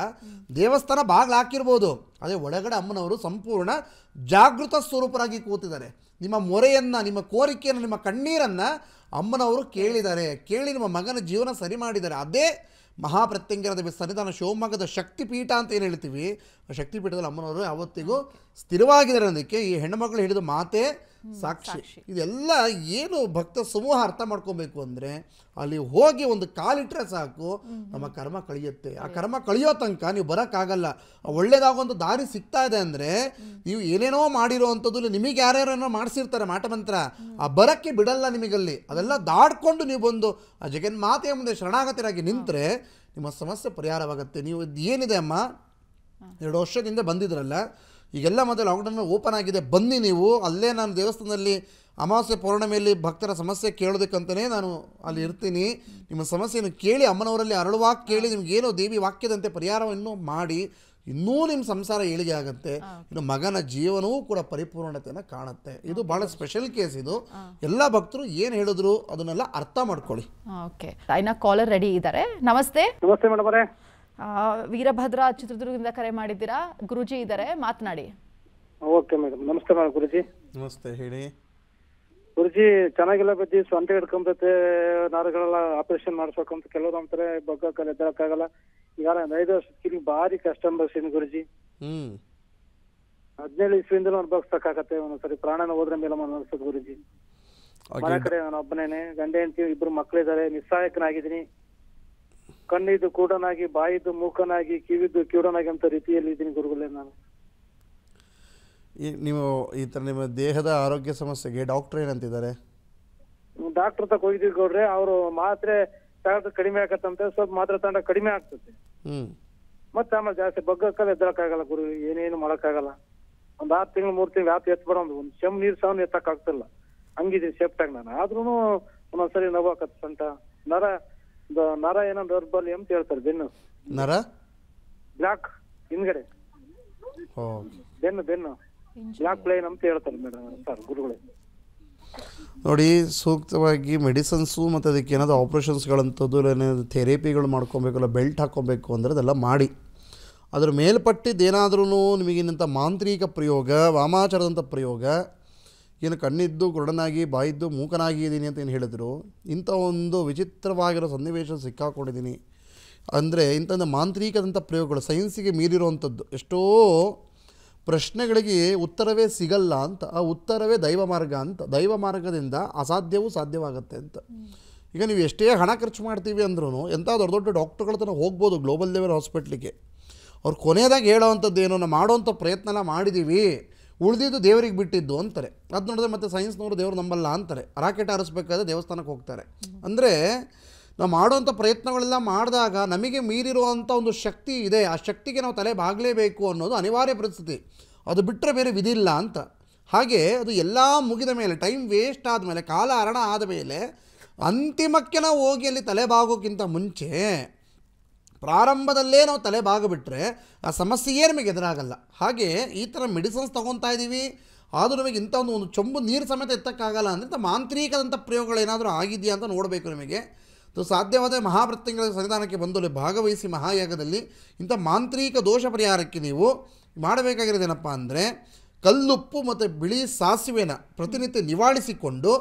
ದೇವಸ್ಥಾನ ಬಾಗಿಲು ಹಾಕಿರ್ಬೋದು ಅದೇ ಒಳಗಡೆ ಅಮ್ಮನವರು ಸಂಪೂರ್ಣ ಜಾಗೃತ ಸ್ವರೂಪರಾಗಿ ಕೂತಿದ್ದಾರೆ ನಿಮ್ಮ ಮೊರೆಯನ್ನು ನಿಮ್ಮ ಕೋರಿಕೆಯನ್ನು ನಿಮ್ಮ ಕಣ್ಣೀರನ್ನು ಅಮ್ಮನವರು ಕೇಳಿದ್ದಾರೆ ಕೇಳಿ ನಿಮ್ಮ ಮಗನ ಜೀವನ ಸರಿ ಮಾಡಿದ್ದಾರೆ ಅದೇ ಮಹಾಪ್ರತ್ಯಂಗರದ ಸನ್ನಿಧಾನ ಶಿವಮೊಗ್ಗದ ಶಕ್ತಿಪೀಠ ಅಂತ ಏನು ಹೇಳ್ತೀವಿ ಶಕ್ತಿಪೀಠದಲ್ಲಿ ಅಮ್ಮನವರು ಅವತ್ತಿಗೂ ಸ್ಥಿರವಾಗಿದ್ದಾರೆ ಅನ್ನೋದಕ್ಕೆ ಈ ಹೆಣ್ಣುಮಕ್ಳು ಹಿಡಿದು ಮಾತೆ ಸಾಕ್ಷಿ ಇದೆಲ್ಲ ಏನು ಭಕ್ತ ಸಮೂಹ ಅರ್ಥ ಮಾಡ್ಕೋಬೇಕು ಅಂದರೆ ಅಲ್ಲಿ ಹೋಗಿ ಒಂದು ಕಾಲಿಟ್ರೆ ಸಾಕು ನಮ್ಮ ಕರ್ಮ ಕಳಿಯುತ್ತೆ ಆ ಕರ್ಮ ಕಳಿಯೋ ತನಕ ನೀವು ಬರೋಕ್ಕಾಗಲ್ಲ ಒಂದು ದಾರಿ ಸಿಗ್ತಾ ಇದೆ ಅಂದರೆ ನೀವು ಏನೇನೋ ಮಾಡಿರೋ ಅಂಥದ್ದು ನಿಮಗೆ ಯಾರ್ಯಾರೇನೋ ಮಾಡಿಸಿರ್ತಾರೆ ಮಾಟಮಂತ್ರ ಆ ಬರೋಕ್ಕೆ ಬಿಡಲ್ಲ ನಿಮಗಲ್ಲಿ ಅದೆಲ್ಲ ದಾಡ್ಕೊಂಡು ನೀವು ಬಂದು ಆ ಜಗನ್ಮಾತೆಯ ಮುಂದೆ ಶರಣಾಗತರಾಗಿ ನಿಂತರೆ ನಿಮ್ಮ ಸಮಸ್ಯೆ ಪರಿಹಾರವಾಗುತ್ತೆ ನೀವು ಏನಿದೆ ಅಮ್ಮ ಎರಡು ವರ್ಷದಿಂದ ಬಂದಿದ್ರಲ್ಲ ಈಗೆಲ್ಲ ಮೊದಲು ಲಾಕ್ಡೌನ್ ಓಪನ್ ಆಗಿದೆ ಬನ್ನಿ ನೀವು ಅಲ್ಲೇ ನಾನು ದೇವಸ್ಥಾನದಲ್ಲಿ ಅಮಾವಾಸ್ಯೆ ಪೌರ್ಣಿಮೆಯಲ್ಲಿ ಭಕ್ತರ ಸಮಸ್ಯೆ ಕೇಳೋದಕ್ಕಂತಲೇ ನಾನು ಅಲ್ಲಿ ಇರ್ತೀನಿ ನಿಮ್ಮ ಸಮಸ್ಯೆಯನ್ನು ಕೇಳಿ ಅಮ್ಮನವರಲ್ಲಿ ಅರಳುವಾಗಿ ಕೇಳಿ ನಿಮಗೇನೋ ದೇವಿ ವಾಕ್ಯದಂತೆ ಪರಿಹಾರವನ್ನು ಮಾಡಿ ಇನ್ನೂ ನಿಮ್ಮ ಸಂಸಾರ ಏಳಿಗೆ ಆಗುತ್ತೆ ಇನ್ನು ಮಗನ ಜೀವನವೂ ಕೂಡ ಪರಿಪೂರ್ಣತೆಯನ್ನು ಕಾಣುತ್ತೆ ಇದು ಬಹಳ ಸ್ಪೆಷಲ್ ಕೇಸ್ ಇದು ಎಲ್ಲ ಭಕ್ತರು ಏನು ಹೇಳಿದ್ರು ಅದನ್ನೆಲ್ಲ ಅರ್ಥ ಮಾಡ್ಕೊಳ್ಳಿ ಓಕೆ ಐನಾ ಕಾಲರ್ ರೆಡಿ ಇದ್ದಾರೆ ನಮಸ್ತೆ ನಮಸ್ತೆ ಮೇಡಮ್ ಅವರೇ ವೀರಭದ್ರ ಚಿತ್ರದುರ್ಗದಿಂದ ಕರೆ ಮಾಡಿದ್ದೀರಾ ಗುರುಜಿ ಇದ್ದಾರೆ ಮಾತನಾಡಿ ಓಕೆ ಮೇಡಮ್ ನಮಸ್ತೆ ಮೇಡಮ್ ಗುರುಜಿ ನಮಸ್ತೆ ಹೇಳಿ ಗುರುಜಿ ಚೆನ್ನಾಗಿಲ್ಲ ಬಜ್ಜಿ ಸ್ವಂತ ಹಿಡ್ಕೊಂಬತ್ತೆ ನಾರುಗಳೆಲ್ಲ ಆಪರೇಷನ್ ಮಾಡಿಸ್ಬೇಕಂತ ಕೆಲವ್ರು ಅಂತಾರೆ ಬಗ್ಗಕ್ಕಲ್ಲ ಎದ್ದಾಗಲ್ಲ ఇవాళ ಕಿರಿ ಭಾರಿ ಕಷ್ಟ ಅನುಭವಿಸ್ತೀನಿ ಗುರುಜಿ ಹ್ಮ್ ಹದಿನೇಳು ಇಸ್ವಿಯಿಂದಲೂ ಕತೆ ಒಂದೊಂದ್ಸರಿ ಪ್ರಾಣನ ಹೋದ್ರೆ ಮೇಲೆ ಅನಿಸ್ತದೆ ಗುರುಜಿ ಮನೆ ಕಡೆ ನಾನು ಒಬ್ಬನೇನೆ ಗಂಡ ಹೆಂಡತಿ ಇಬ್ರು ಮಕ್ಕಳಿದ್ದಾರೆ ನಿಸ್ಸಹಾಯಕನಾಗಿದ್ದೀನಿ ಕಣ್ಣಿದ್ದು ಕೂಡನಾಗಿ ಬಾಯಿದ್ದು ಮೂಕನಾಗಿ ಕಿವಿದ್ದು ಕಿವುಡನಾಗಿ ಅಂತ ರೀತಿಯಲ್ಲಿ ಇದ್ದೀನಿ ಗುರುಗಳೇ ನಾನು ನೀವು ಈ ತರ ನಿಮ್ಮ ದೇಹದ ಆರೋಗ್ಯ ಸಮಸ್ಯೆಗೆ ಡಾಕ್ಟರ್ ಏನಂತಿದ್ದಾರೆ ಡಾಕ್ಟರ್ ತಕ ಹೋಗಿದ್ದೀವಿ ಗೌಡ್ರೆ ಅವರು ಮಾತ್ರೆ ತಳದ ಕಡಿಮೆ ಆಗತ್ತಂತ ಸ್ವಲ್ಪ ಮಾತ್ರ ತಂಡ ಕಡಿಮೆ ಆಗ್ತದೆ ಮತ್ತೆ ಆಮೇಲೆ ಜಾಸ್ತಿ ಬಗ್ಗಕ್ಕಲ್ಲ ಎದ್ದಕ್ಕಾಗಲ್ಲ ಗುರು ಏನೇನು ಮಾಡಕ್ಕಾಗಲ್ಲ ಒಂದ್ ಆರ್ ತಿಂಗಳು ಮೂರ್ ತಿಂಗಳು ಆತು ಎತ್ ಬರೋದು ಒಂದ್ ಸೆಮ್ ನೀರ್ ಸಾವನ್ ಎತ್ತಕ್ ಆಗ್ತಿಲ್ಲ ಹಂಗಿದೀನಿ ಸೇಫ್ಟಾಗಿ ನಾನು ಆದ್ರೂನು ಒಂದೊಂದ್ಸರಿ ನೋವು ಆಗತ್ತೆ ಸಂಟ ನರ ನರ ಏನೋ ಬರ್ಲಿ ಅಂತ ಹೇಳ್ತಾರೆ ಬೆನ್ನು ನರ ಬ್ಲಾಕ್ ಹಿಂದ್ಗಡೆ ಬೆನ್ನು ಬೆನ್ನು ಬ್ಲಾಕ್ ಪ್ಲೇನ್ ಅಂತ ಹೇಳ್ತಾರೆ ಮೇಡಮ್ ಸರ್ ಗುರುಗಳೇ ನೋಡಿ ಸೂಕ್ತವಾಗಿ ಮೆಡಿಸನ್ಸು ಮತ್ತು ಅದಕ್ಕೆ ಏನಾದರೂ ಆಪ್ರೇಷನ್ಸ್ಗಳಂಥದ್ದು ಇಲ್ಲ ಏನಾದರೂ ಥೆರಪಿಗಳು ಮಾಡ್ಕೊಬೇಕಲ್ಲ ಬೆಲ್ಟ್ ಹಾಕ್ಕೊಬೇಕು ಅಂದರೆ ಅದೆಲ್ಲ ಮಾಡಿ ಅದರ ಮೇಲ್ಪಟ್ಟಿದ್ದೇನಾದ್ರೂ ನಿಮಗಿನ್ನಂಥ ಮಾಂತ್ರಿಕ ಪ್ರಯೋಗ ವಾಮಾಚಾರದಂಥ ಪ್ರಯೋಗ ಏನು ಕಣ್ಣಿದ್ದು ಗುರುಡನಾಗಿ ಬಾಯಿದ್ದು ಮೂಕನಾಗಿದ್ದೀನಿ ಅಂತ ಏನು ಹೇಳಿದರು ಇಂಥ ಒಂದು ವಿಚಿತ್ರವಾಗಿರೋ ಸನ್ನಿವೇಶ ಸಿಕ್ಕಾಕೊಂಡಿದ್ದೀನಿ ಅಂದರೆ ಇಂಥ ಮಾಂತ್ರಿಕದಂಥ ಪ್ರಯೋಗಗಳು ಸೈನ್ಸಿಗೆ ಮೀರಿರುವಂಥದ್ದು ಎಷ್ಟೋ ಪ್ರಶ್ನೆಗಳಿಗೆ ಉತ್ತರವೇ ಸಿಗಲ್ಲ ಅಂತ ಆ ಉತ್ತರವೇ ದೈವ ಮಾರ್ಗ ಅಂತ ದೈವ ಮಾರ್ಗದಿಂದ ಅಸಾಧ್ಯವೂ ಸಾಧ್ಯವಾಗುತ್ತೆ ಅಂತ ಈಗ ನೀವು ಎಷ್ಟೇ ಹಣ ಖರ್ಚು ಮಾಡ್ತೀವಿ ಅಂದ್ರೂ ಎಂಥ ದೊಡ್ಡ ದೊಡ್ಡ ಡಾಕ್ಟ್ರುಗಳ ತನಕ ಹೋಗ್ಬೋದು ಗ್ಲೋಬಲ್ ಲೆವೆಲ್ ಹಾಸ್ಪಿಟ್ಲಿಗೆ ಅವ್ರು ಕೊನೆಯದಾಗಿ ಹೇಳೋವಂಥದ್ದು ಏನೋ ನಾವು ಮಾಡೋವಂಥ ಪ್ರಯತ್ನನ ಮಾಡಿದ್ದೀವಿ ಉಳಿದಿದ್ದು ದೇವರಿಗೆ ಬಿಟ್ಟಿದ್ದು ಅಂತಾರೆ ಅದು ನೋಡಿದ್ರೆ ಮತ್ತೆ ಸೈನ್ಸ್ನವರು ದೇವರು ನಂಬಲ್ಲ ಅಂತಾರೆ ರಾಕೆಟ್ ಹಾರಿಸ್ಬೇಕಾದ್ರೆ ದೇವಸ್ಥಾನಕ್ಕೆ ಹೋಗ್ತಾರೆ ಅಂದರೆ ನಾವು ಮಾಡುವಂಥ ಪ್ರಯತ್ನಗಳೆಲ್ಲ ಮಾಡಿದಾಗ ನಮಗೆ ಮೀರಿರುವಂಥ ಒಂದು ಶಕ್ತಿ ಇದೆ ಆ ಶಕ್ತಿಗೆ ನಾವು ತಲೆ ಬಾಗಲೇಬೇಕು ಅನ್ನೋದು ಅನಿವಾರ್ಯ ಪರಿಸ್ಥಿತಿ ಅದು ಬಿಟ್ಟರೆ ಬೇರೆ ವಿಧಿಲ್ಲ ಅಂತ ಹಾಗೆ ಅದು ಎಲ್ಲ ಮುಗಿದ ಮೇಲೆ ಟೈಮ್ ವೇಸ್ಟ್ ಆದಮೇಲೆ ಕಾಲ ಹರಣ ಮೇಲೆ ಅಂತಿಮಕ್ಕೆ ನಾವು ಹೋಗಿ ಅಲ್ಲಿ ತಲೆ ಬಾಗೋಕ್ಕಿಂತ ಮುಂಚೆ ಪ್ರಾರಂಭದಲ್ಲೇ ನಾವು ತಲೆ ಬಾಗಬಿಟ್ರೆ ಆ ಸಮಸ್ಯೆಯೇ ನಮಗೆ ಎದುರಾಗಲ್ಲ ಹಾಗೆ ಈ ಥರ ಮೆಡಿಸನ್ಸ್ ತೊಗೊತಾ ಇದ್ದೀವಿ ಆದರೂ ನಮಗೆ ಇಂಥ ಒಂದು ಒಂದು ಚೊಂಬು ನೀರು ಸಮೇತ ಎತ್ತಕ್ಕಾಗಲ್ಲ ಅಂದರೆ ಮಾಂತ್ರಿಕದಂಥ ಪ್ರಯೋಗಗಳೇನಾದರೂ ಆಗಿದೆಯಾ ಅಂತ ನೋಡಬೇಕು ನಮಗೆ ಸೊ ಸಾಧ್ಯವಾದರೆ ಮಹಾವೃತ್ತಿಗಳ ಸನ್ನಿಧಾನಕ್ಕೆ ಬಂದು ಭಾಗವಹಿಸಿ ಮಹಾಯಾಗದಲ್ಲಿ ಇಂಥ ಮಾಂತ್ರಿಕ ದೋಷ ಪರಿಹಾರಕ್ಕೆ ನೀವು ಮಾಡಬೇಕಾಗಿರೋದೇನಪ್ಪ ಅಂದರೆ ಕಲ್ಲುಪ್ಪು ಮತ್ತು ಬಿಳಿ ಸಾಸಿವೆನ ಪ್ರತಿನಿತ್ಯ ನಿವಾಳಿಸಿಕೊಂಡು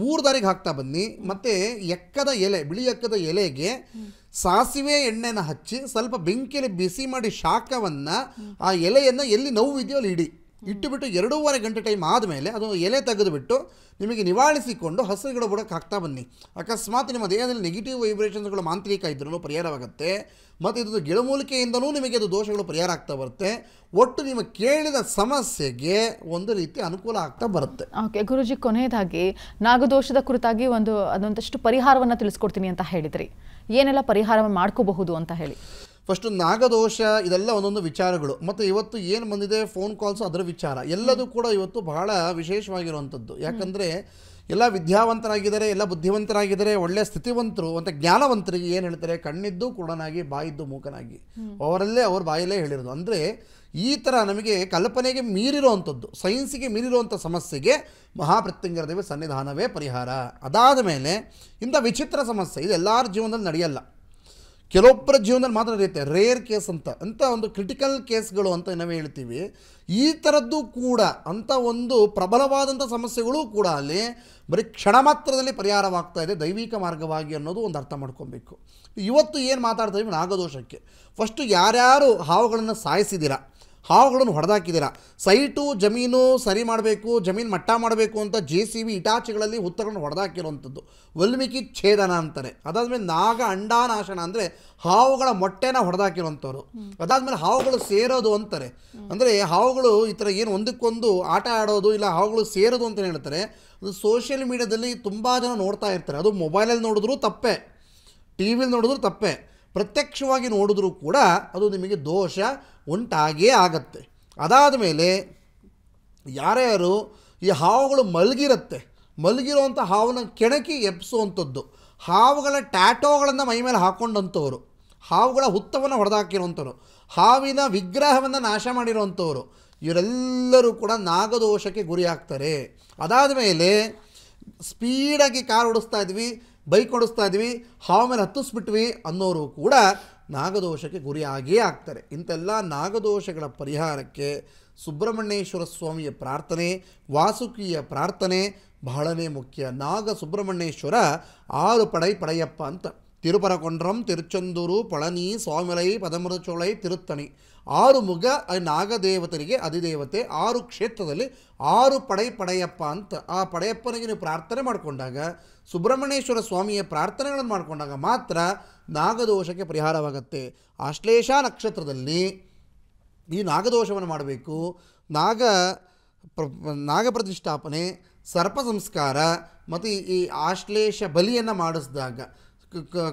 ಮೂರು ದಾರಿಗೆ ಹಾಕ್ತಾ ಬನ್ನಿ ಮತ್ತು ಎಕ್ಕದ ಎಲೆ ಬಿಳಿ ಎಕ್ಕದ ಎಲೆಗೆ ಸಾಸಿವೆ ಎಣ್ಣೆನ ಹಚ್ಚಿ ಸ್ವಲ್ಪ ಬೆಂಕಿಯಲ್ಲಿ ಬಿಸಿ ಮಾಡಿ ಶಾಖವನ್ನು ಆ ಎಲೆಯನ್ನು ಎಲ್ಲಿ ನೋವು ಇದೆಯೋ ಅಲ್ಲಿ ಇಡಿ ಇಟ್ಟುಬಿಟ್ಟು ಎರಡೂವರೆ ಗಂಟೆ ಟೈಮ್ ಆದಮೇಲೆ ಅದು ಎಲೆ ತೆಗೆದುಬಿಟ್ಟು ನಿಮಗೆ ನಿವಾರಿಸಿಕೊಂಡು ಹಸಿರು ಗಿಡ ಬುಡಕ್ಕೆ ಹಾಕ್ತಾ ಬನ್ನಿ ಅಕಸ್ಮಾತ್ ನಿಮ್ಮ ದೇಹದಲ್ಲಿ ನೆಗೆಟಿವ್ ವೈಬ್ರೇಷನ್ಸ್ಗಳು ಮಾಂತ್ರಿಕ ಇದ್ರೂ ಪರಿಹಾರವಾಗುತ್ತೆ ಮತ್ತು ಇದೊಂದು ಗಿಡಮೂಲಿಕೆಯಿಂದಲೂ ನಿಮಗೆ ಅದು ದೋಷಗಳು ಪರಿಹಾರ ಆಗ್ತಾ ಬರುತ್ತೆ ಒಟ್ಟು ನಿಮ್ಮ ಕೇಳಿದ ಸಮಸ್ಯೆಗೆ ಒಂದು ರೀತಿ ಅನುಕೂಲ ಆಗ್ತಾ ಬರುತ್ತೆ ಓಕೆ ಗುರುಜಿ ಕೊನೆಯದಾಗಿ ನಾಗದೋಷದ ಕುರಿತಾಗಿ ಒಂದು ಅದೊಂದಷ್ಟು ಪರಿಹಾರವನ್ನು ತಿಳಿಸ್ಕೊಡ್ತೀನಿ ಅಂತ ಹೇಳಿದ್ರಿ ಏನೆಲ್ಲ ಪರಿಹಾರ ಮಾಡ್ಕೋಬಹುದು ಅಂತ ಹೇಳಿ ಅಷ್ಟು ನಾಗದೋಷ ಇದೆಲ್ಲ ಒಂದೊಂದು ವಿಚಾರಗಳು ಮತ್ತು ಇವತ್ತು ಏನು ಬಂದಿದೆ ಫೋನ್ ಕಾಲ್ಸು ಅದರ ವಿಚಾರ ಎಲ್ಲದೂ ಕೂಡ ಇವತ್ತು ಬಹಳ ವಿಶೇಷವಾಗಿರುವಂಥದ್ದು ಯಾಕಂದರೆ ಎಲ್ಲ ವಿದ್ಯಾವಂತರಾಗಿದ್ದಾರೆ ಎಲ್ಲ ಬುದ್ಧಿವಂತರಾಗಿದ್ದಾರೆ ಒಳ್ಳೆಯ ಸ್ಥಿತಿವಂತರು ಅಂತ ಜ್ಞಾನವಂತರಿಗೆ ಏನು ಹೇಳ್ತಾರೆ ಕಣ್ಣಿದ್ದು ಕುಡನಾಗಿ ಬಾಯಿದ್ದು ಮೂಕನಾಗಿ ಅವರಲ್ಲೇ ಅವ್ರ ಬಾಯಲ್ಲೇ ಹೇಳಿರೋದು ಅಂದರೆ ಈ ಥರ ನಮಗೆ ಕಲ್ಪನೆಗೆ ಮೀರಿರುವಂಥದ್ದು ಸೈನ್ಸಿಗೆ ಮೀರಿರುವಂಥ ಸಮಸ್ಯೆಗೆ ಮಹಾಪ್ರತ್ಯಂಗರದೇವಿ ಸನ್ನಿಧಾನವೇ ಪರಿಹಾರ ಅದಾದ ಮೇಲೆ ಇಂಥ ವಿಚಿತ್ರ ಸಮಸ್ಯೆ ಇದು ಎಲ್ಲರ ಜೀವನದಲ್ಲಿ ನಡೆಯಲ್ಲ ಕೆಲವೊಬ್ಬರ ಜೀವನದಲ್ಲಿ ಮಾತ್ರ ನಡೆಯುತ್ತೆ ರೇರ್ ಕೇಸ್ ಅಂತ ಅಂತ ಒಂದು ಕ್ರಿಟಿಕಲ್ ಕೇಸ್ಗಳು ಅಂತ ನಾವೇ ಹೇಳ್ತೀವಿ ಈ ಥರದ್ದು ಕೂಡ ಅಂಥ ಒಂದು ಪ್ರಬಲವಾದಂಥ ಸಮಸ್ಯೆಗಳು ಕೂಡ ಅಲ್ಲಿ ಬರೀ ಕ್ಷಣ ಮಾತ್ರದಲ್ಲಿ ಪರಿಹಾರವಾಗ್ತಾ ಇದೆ ದೈವಿಕ ಮಾರ್ಗವಾಗಿ ಅನ್ನೋದು ಒಂದು ಅರ್ಥ ಮಾಡ್ಕೊಬೇಕು ಇವತ್ತು ಏನು ಮಾತಾಡ್ತಾ ನಾಗದೋಷಕ್ಕೆ ಫಸ್ಟು ಯಾರ್ಯಾರು ಹಾವುಗಳನ್ನು ಸಾಯಿಸಿದಿರ ಹಾವುಗಳನ್ನು ಹೊಡೆದಾಕಿದ್ದೀರಾ ಸೈಟು ಜಮೀನು ಸರಿ ಮಾಡಬೇಕು ಜಮೀನು ಮಟ್ಟ ಮಾಡಬೇಕು ಅಂತ ಜೆ ಸಿ ಬಿ ಇಟಾಚಿಗಳಲ್ಲಿ ಹುತ್ತಗಳನ್ನು ಹೊಡೆದಾಕಿರುವಂಥದ್ದು ವಲ್ಮೀಕಿ ಛೇದನ ಅಂತಾರೆ ಅದಾದಮೇಲೆ ನಾಗ ಅಂಡಾನಾಶನ ಅಂದರೆ ಹಾವುಗಳ ಮೊಟ್ಟೆನ ಹೊಡೆದಾಕಿರುವಂಥವ್ರು ಅದಾದಮೇಲೆ ಹಾವುಗಳು ಸೇರೋದು ಅಂತಾರೆ ಅಂದರೆ ಹಾವುಗಳು ಈ ಥರ ಏನು ಒಂದಕ್ಕೊಂದು ಆಟ ಆಡೋದು ಇಲ್ಲ ಹಾವುಗಳು ಸೇರೋದು ಅಂತ ಹೇಳ್ತಾರೆ ಅದು ಸೋಷಿಯಲ್ ಮೀಡ್ಯಾದಲ್ಲಿ ತುಂಬ ಜನ ನೋಡ್ತಾ ಇರ್ತಾರೆ ಅದು ಮೊಬೈಲಲ್ಲಿ ನೋಡಿದ್ರೂ ತಪ್ಪೆ ಟಿ ವಿಲಿ ನೋಡಿದ್ರೂ ತಪ್ಪೆ ಪ್ರತ್ಯಕ್ಷವಾಗಿ ನೋಡಿದ್ರೂ ಕೂಡ ಅದು ನಿಮಗೆ ದೋಷ ಉಂಟಾಗೇ ಆಗತ್ತೆ ಅದಾದ ಮೇಲೆ ಯಾರ್ಯಾರು ಈ ಹಾವುಗಳು ಮಲಗಿರುತ್ತೆ ಮಲಗಿರುವಂಥ ಹಾವನ್ನ ಕೆಣಕಿ ಎಪ್ಸುವಂಥದ್ದು ಹಾವುಗಳ ಟ್ಯಾಟೋಗಳನ್ನು ಮೈ ಮೇಲೆ ಹಾವುಗಳ ಹುತ್ತವನ್ನು ಹೊಡೆದಾಕಿರುವಂಥವ್ರು ಹಾವಿನ ವಿಗ್ರಹವನ್ನು ನಾಶ ಮಾಡಿರುವಂಥವ್ರು ಇವರೆಲ್ಲರೂ ಕೂಡ ನಾಗದೋಷಕ್ಕೆ ಗುರಿಯಾಗ್ತಾರೆ ಅದಾದ ಮೇಲೆ ಸ್ಪೀಡಾಗಿ ಕಾರ್ ಓಡಿಸ್ತಾ ಇದ್ವಿ ಬೈಕ್ ಕೊಡಿಸ್ತಾ ಇದ್ವಿ ಹಾವ ಮೇಲೆ ಹತ್ತಿಸ್ಬಿಟ್ವಿ ಅನ್ನೋರು ಕೂಡ ನಾಗದೋಷಕ್ಕೆ ಗುರಿಯಾಗಿಯೇ ಆಗ್ತಾರೆ ಇಂಥೆಲ್ಲ ನಾಗದೋಷಗಳ ಪರಿಹಾರಕ್ಕೆ ಸುಬ್ರಹ್ಮಣ್ಯೇಶ್ವರ ಸ್ವಾಮಿಯ ಪ್ರಾರ್ಥನೆ ವಾಸುಕಿಯ ಪ್ರಾರ್ಥನೆ ಬಹಳನೇ ಮುಖ್ಯ ನಾಗ ಸುಬ್ರಹ್ಮಣ್ಯೇಶ್ವರ ಆರು ಪಡೈ ಪಡೆಯಪ್ಪ ಅಂತ ತಿರುಪರಕೊಂಡ್ರಂ ತಿರುಚಂದೂರು ಪಳನಿ ಸ್ವಾಮಿಲೈ ಚೋಳೈ ತಿರುತ್ತಣಿ ಆರು ಮುಗ ನಾಗದೇವತರಿಗೆ ಅಧಿದೇವತೆ ಆರು ಕ್ಷೇತ್ರದಲ್ಲಿ ಆರು ಪಡೈ ಪಡೆಯಪ್ಪ ಅಂತ ಆ ಪಡೆಯಪ್ಪನಿಗೆ ನೀವು ಪ್ರಾರ್ಥನೆ ಮಾಡಿಕೊಂಡಾಗ ಸುಬ್ರಹ್ಮಣ್ಯೇಶ್ವರ ಸ್ವಾಮಿಯ ಪ್ರಾರ್ಥನೆಗಳನ್ನು ಮಾಡಿಕೊಂಡಾಗ ಮಾತ್ರ ನಾಗದೋಷಕ್ಕೆ ಪರಿಹಾರವಾಗುತ್ತೆ ಆಶ್ಲೇಷ ನಕ್ಷತ್ರದಲ್ಲಿ ಈ ನಾಗದೋಷವನ್ನು ಮಾಡಬೇಕು ನಾಗ ಪ್ರ ನಾಗ ಪ್ರತಿಷ್ಠಾಪನೆ ಸರ್ಪ ಸಂಸ್ಕಾರ ಮತ್ತು ಈ ಆಶ್ಲೇಷ ಬಲಿಯನ್ನು ಮಾಡಿಸಿದಾಗ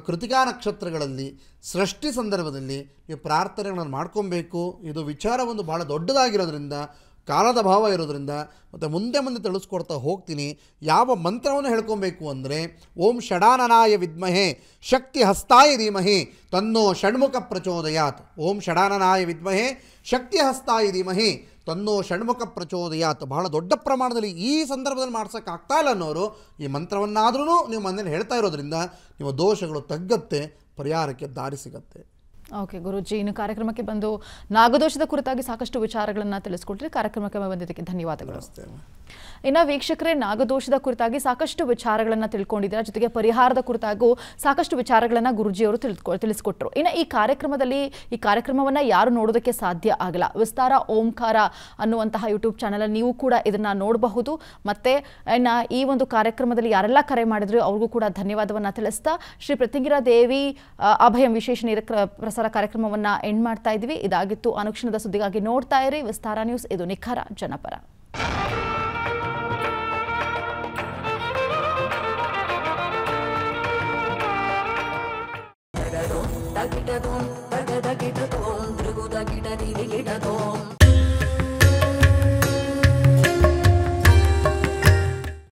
ಕೃತಿಕಾ ನಕ್ಷತ್ರಗಳಲ್ಲಿ ಸೃಷ್ಟಿ ಸಂದರ್ಭದಲ್ಲಿ ನೀವು ಪ್ರಾರ್ಥನೆಗಳನ್ನು ಮಾಡ್ಕೊಬೇಕು ಇದು ವಿಚಾರ ಒಂದು ಭಾಳ ದೊಡ್ಡದಾಗಿರೋದ್ರಿಂದ ಕಾಲದ ಭಾವ ಇರೋದ್ರಿಂದ ಮತ್ತು ಮುಂದೆ ಮುಂದೆ ತಿಳಿಸ್ಕೊಡ್ತಾ ಹೋಗ್ತೀನಿ ಯಾವ ಮಂತ್ರವನ್ನು ಹೇಳ್ಕೊಬೇಕು ಅಂದರೆ ಓಂ ಷಡಾನನಾಯ ವಿದ್ಮಹೆ ಶಕ್ತಿ ಹಸ್ತಾಯ ಧೀಮಹಿ ತನ್ನೋ ಷಣ್ಮುಖ ಪ್ರಚೋದಯಾತ್ ಓಂ ಷಡಾನನಾಯ ವಿದ್ಮಹೆ ಶಕ್ತಿ ಹಸ್ತಾಯ ಧೀಮಹಿ ತನ್ನೋ ಷಣ್ಮುಖ ಪ್ರಚೋದಯ ಪ್ರಚೋದಯಾತ್ ಬಹಳ ದೊಡ್ಡ ಪ್ರಮಾಣದಲ್ಲಿ ಈ ಸಂದರ್ಭದಲ್ಲಿ ಮಾಡ್ಸೋಕ್ಕಾಗ್ತಾ ಇಲ್ಲ ಅನ್ನೋರು ಈ ಮಂತ್ರವನ್ನಾದ್ರೂ ನೀವು ಮನೇಲಿ ಹೇಳ್ತಾ ಇರೋದ್ರಿಂದ ನಿಮ್ಮ ದೋಷಗಳು ತಗ್ಗತ್ತೆ ಪರಿಹಾರಕ್ಕೆ ದಾರಿ ಸಿಗತ್ತೆ ಓಕೆ ಗುರುಜಿ ಇನ್ನು ಕಾರ್ಯಕ್ರಮಕ್ಕೆ ಬಂದು ನಾಗದೋಷದ ಕುರಿತಾಗಿ ಸಾಕಷ್ಟು ವಿಚಾರಗಳನ್ನು ತಿಳಿಸ್ಕೊಟ್ರಿ ಕಾರ್ಯಕ್ರಮಕ್ಕೆ ಬಂದಿದ್ದಕ್ಕೆ ಧನ್ಯವಾದಗಳು ಇನ್ನು ವೀಕ್ಷಕರೇ ನಾಗದೋಷದ ಕುರಿತಾಗಿ ಸಾಕಷ್ಟು ವಿಚಾರಗಳನ್ನು ತಿಳ್ಕೊಂಡಿದ್ದೀರಾ ಜೊತೆಗೆ ಪರಿಹಾರದ ಕುರಿತಾಗೂ ಸಾಕಷ್ಟು ವಿಚಾರಗಳನ್ನು ಗುರುಜಿಯವರು ತಿಳಿದುಕೊ ತಿಳಿಸ್ಕೊಟ್ರು ಇನ್ನು ಈ ಕಾರ್ಯಕ್ರಮದಲ್ಲಿ ಈ ಕಾರ್ಯಕ್ರಮವನ್ನು ಯಾರು ನೋಡೋದಕ್ಕೆ ಸಾಧ್ಯ ಆಗಲ್ಲ ವಿಸ್ತಾರ ಓಂಕಾರ ಅನ್ನುವಂತಹ ಯೂಟ್ಯೂಬ್ ಚಾನಲಲ್ಲಿ ನೀವು ಕೂಡ ಇದನ್ನು ನೋಡಬಹುದು ಮತ್ತೆ ಇನ್ನು ಈ ಒಂದು ಕಾರ್ಯಕ್ರಮದಲ್ಲಿ ಯಾರೆಲ್ಲ ಕರೆ ಮಾಡಿದ್ರು ಅವ್ರಿಗೂ ಕೂಡ ಧನ್ಯವಾದವನ್ನು ತಿಳಿಸ್ತಾ ಶ್ರೀ ಪ್ರತಿಂಗಿರಾ ದೇವಿ ಅಭಯಂ ವಿಶೇಷ ನೇರ ಪ್ರಸಾರ ಕಾರ್ಯಕ್ರಮವನ್ನು ಎಂಡ್ ಮಾಡ್ತಾ ಇದ್ವಿ ಇದಾಗಿತ್ತು ಅನುಕ್ಷಣದ ಸುದ್ದಿಗಾಗಿ ನೋಡ್ತಾ ಇರಿ ವಿಸ್ತಾರ ನ್ಯೂಸ್ ಇದು ನಿಖರ ಜನಪರ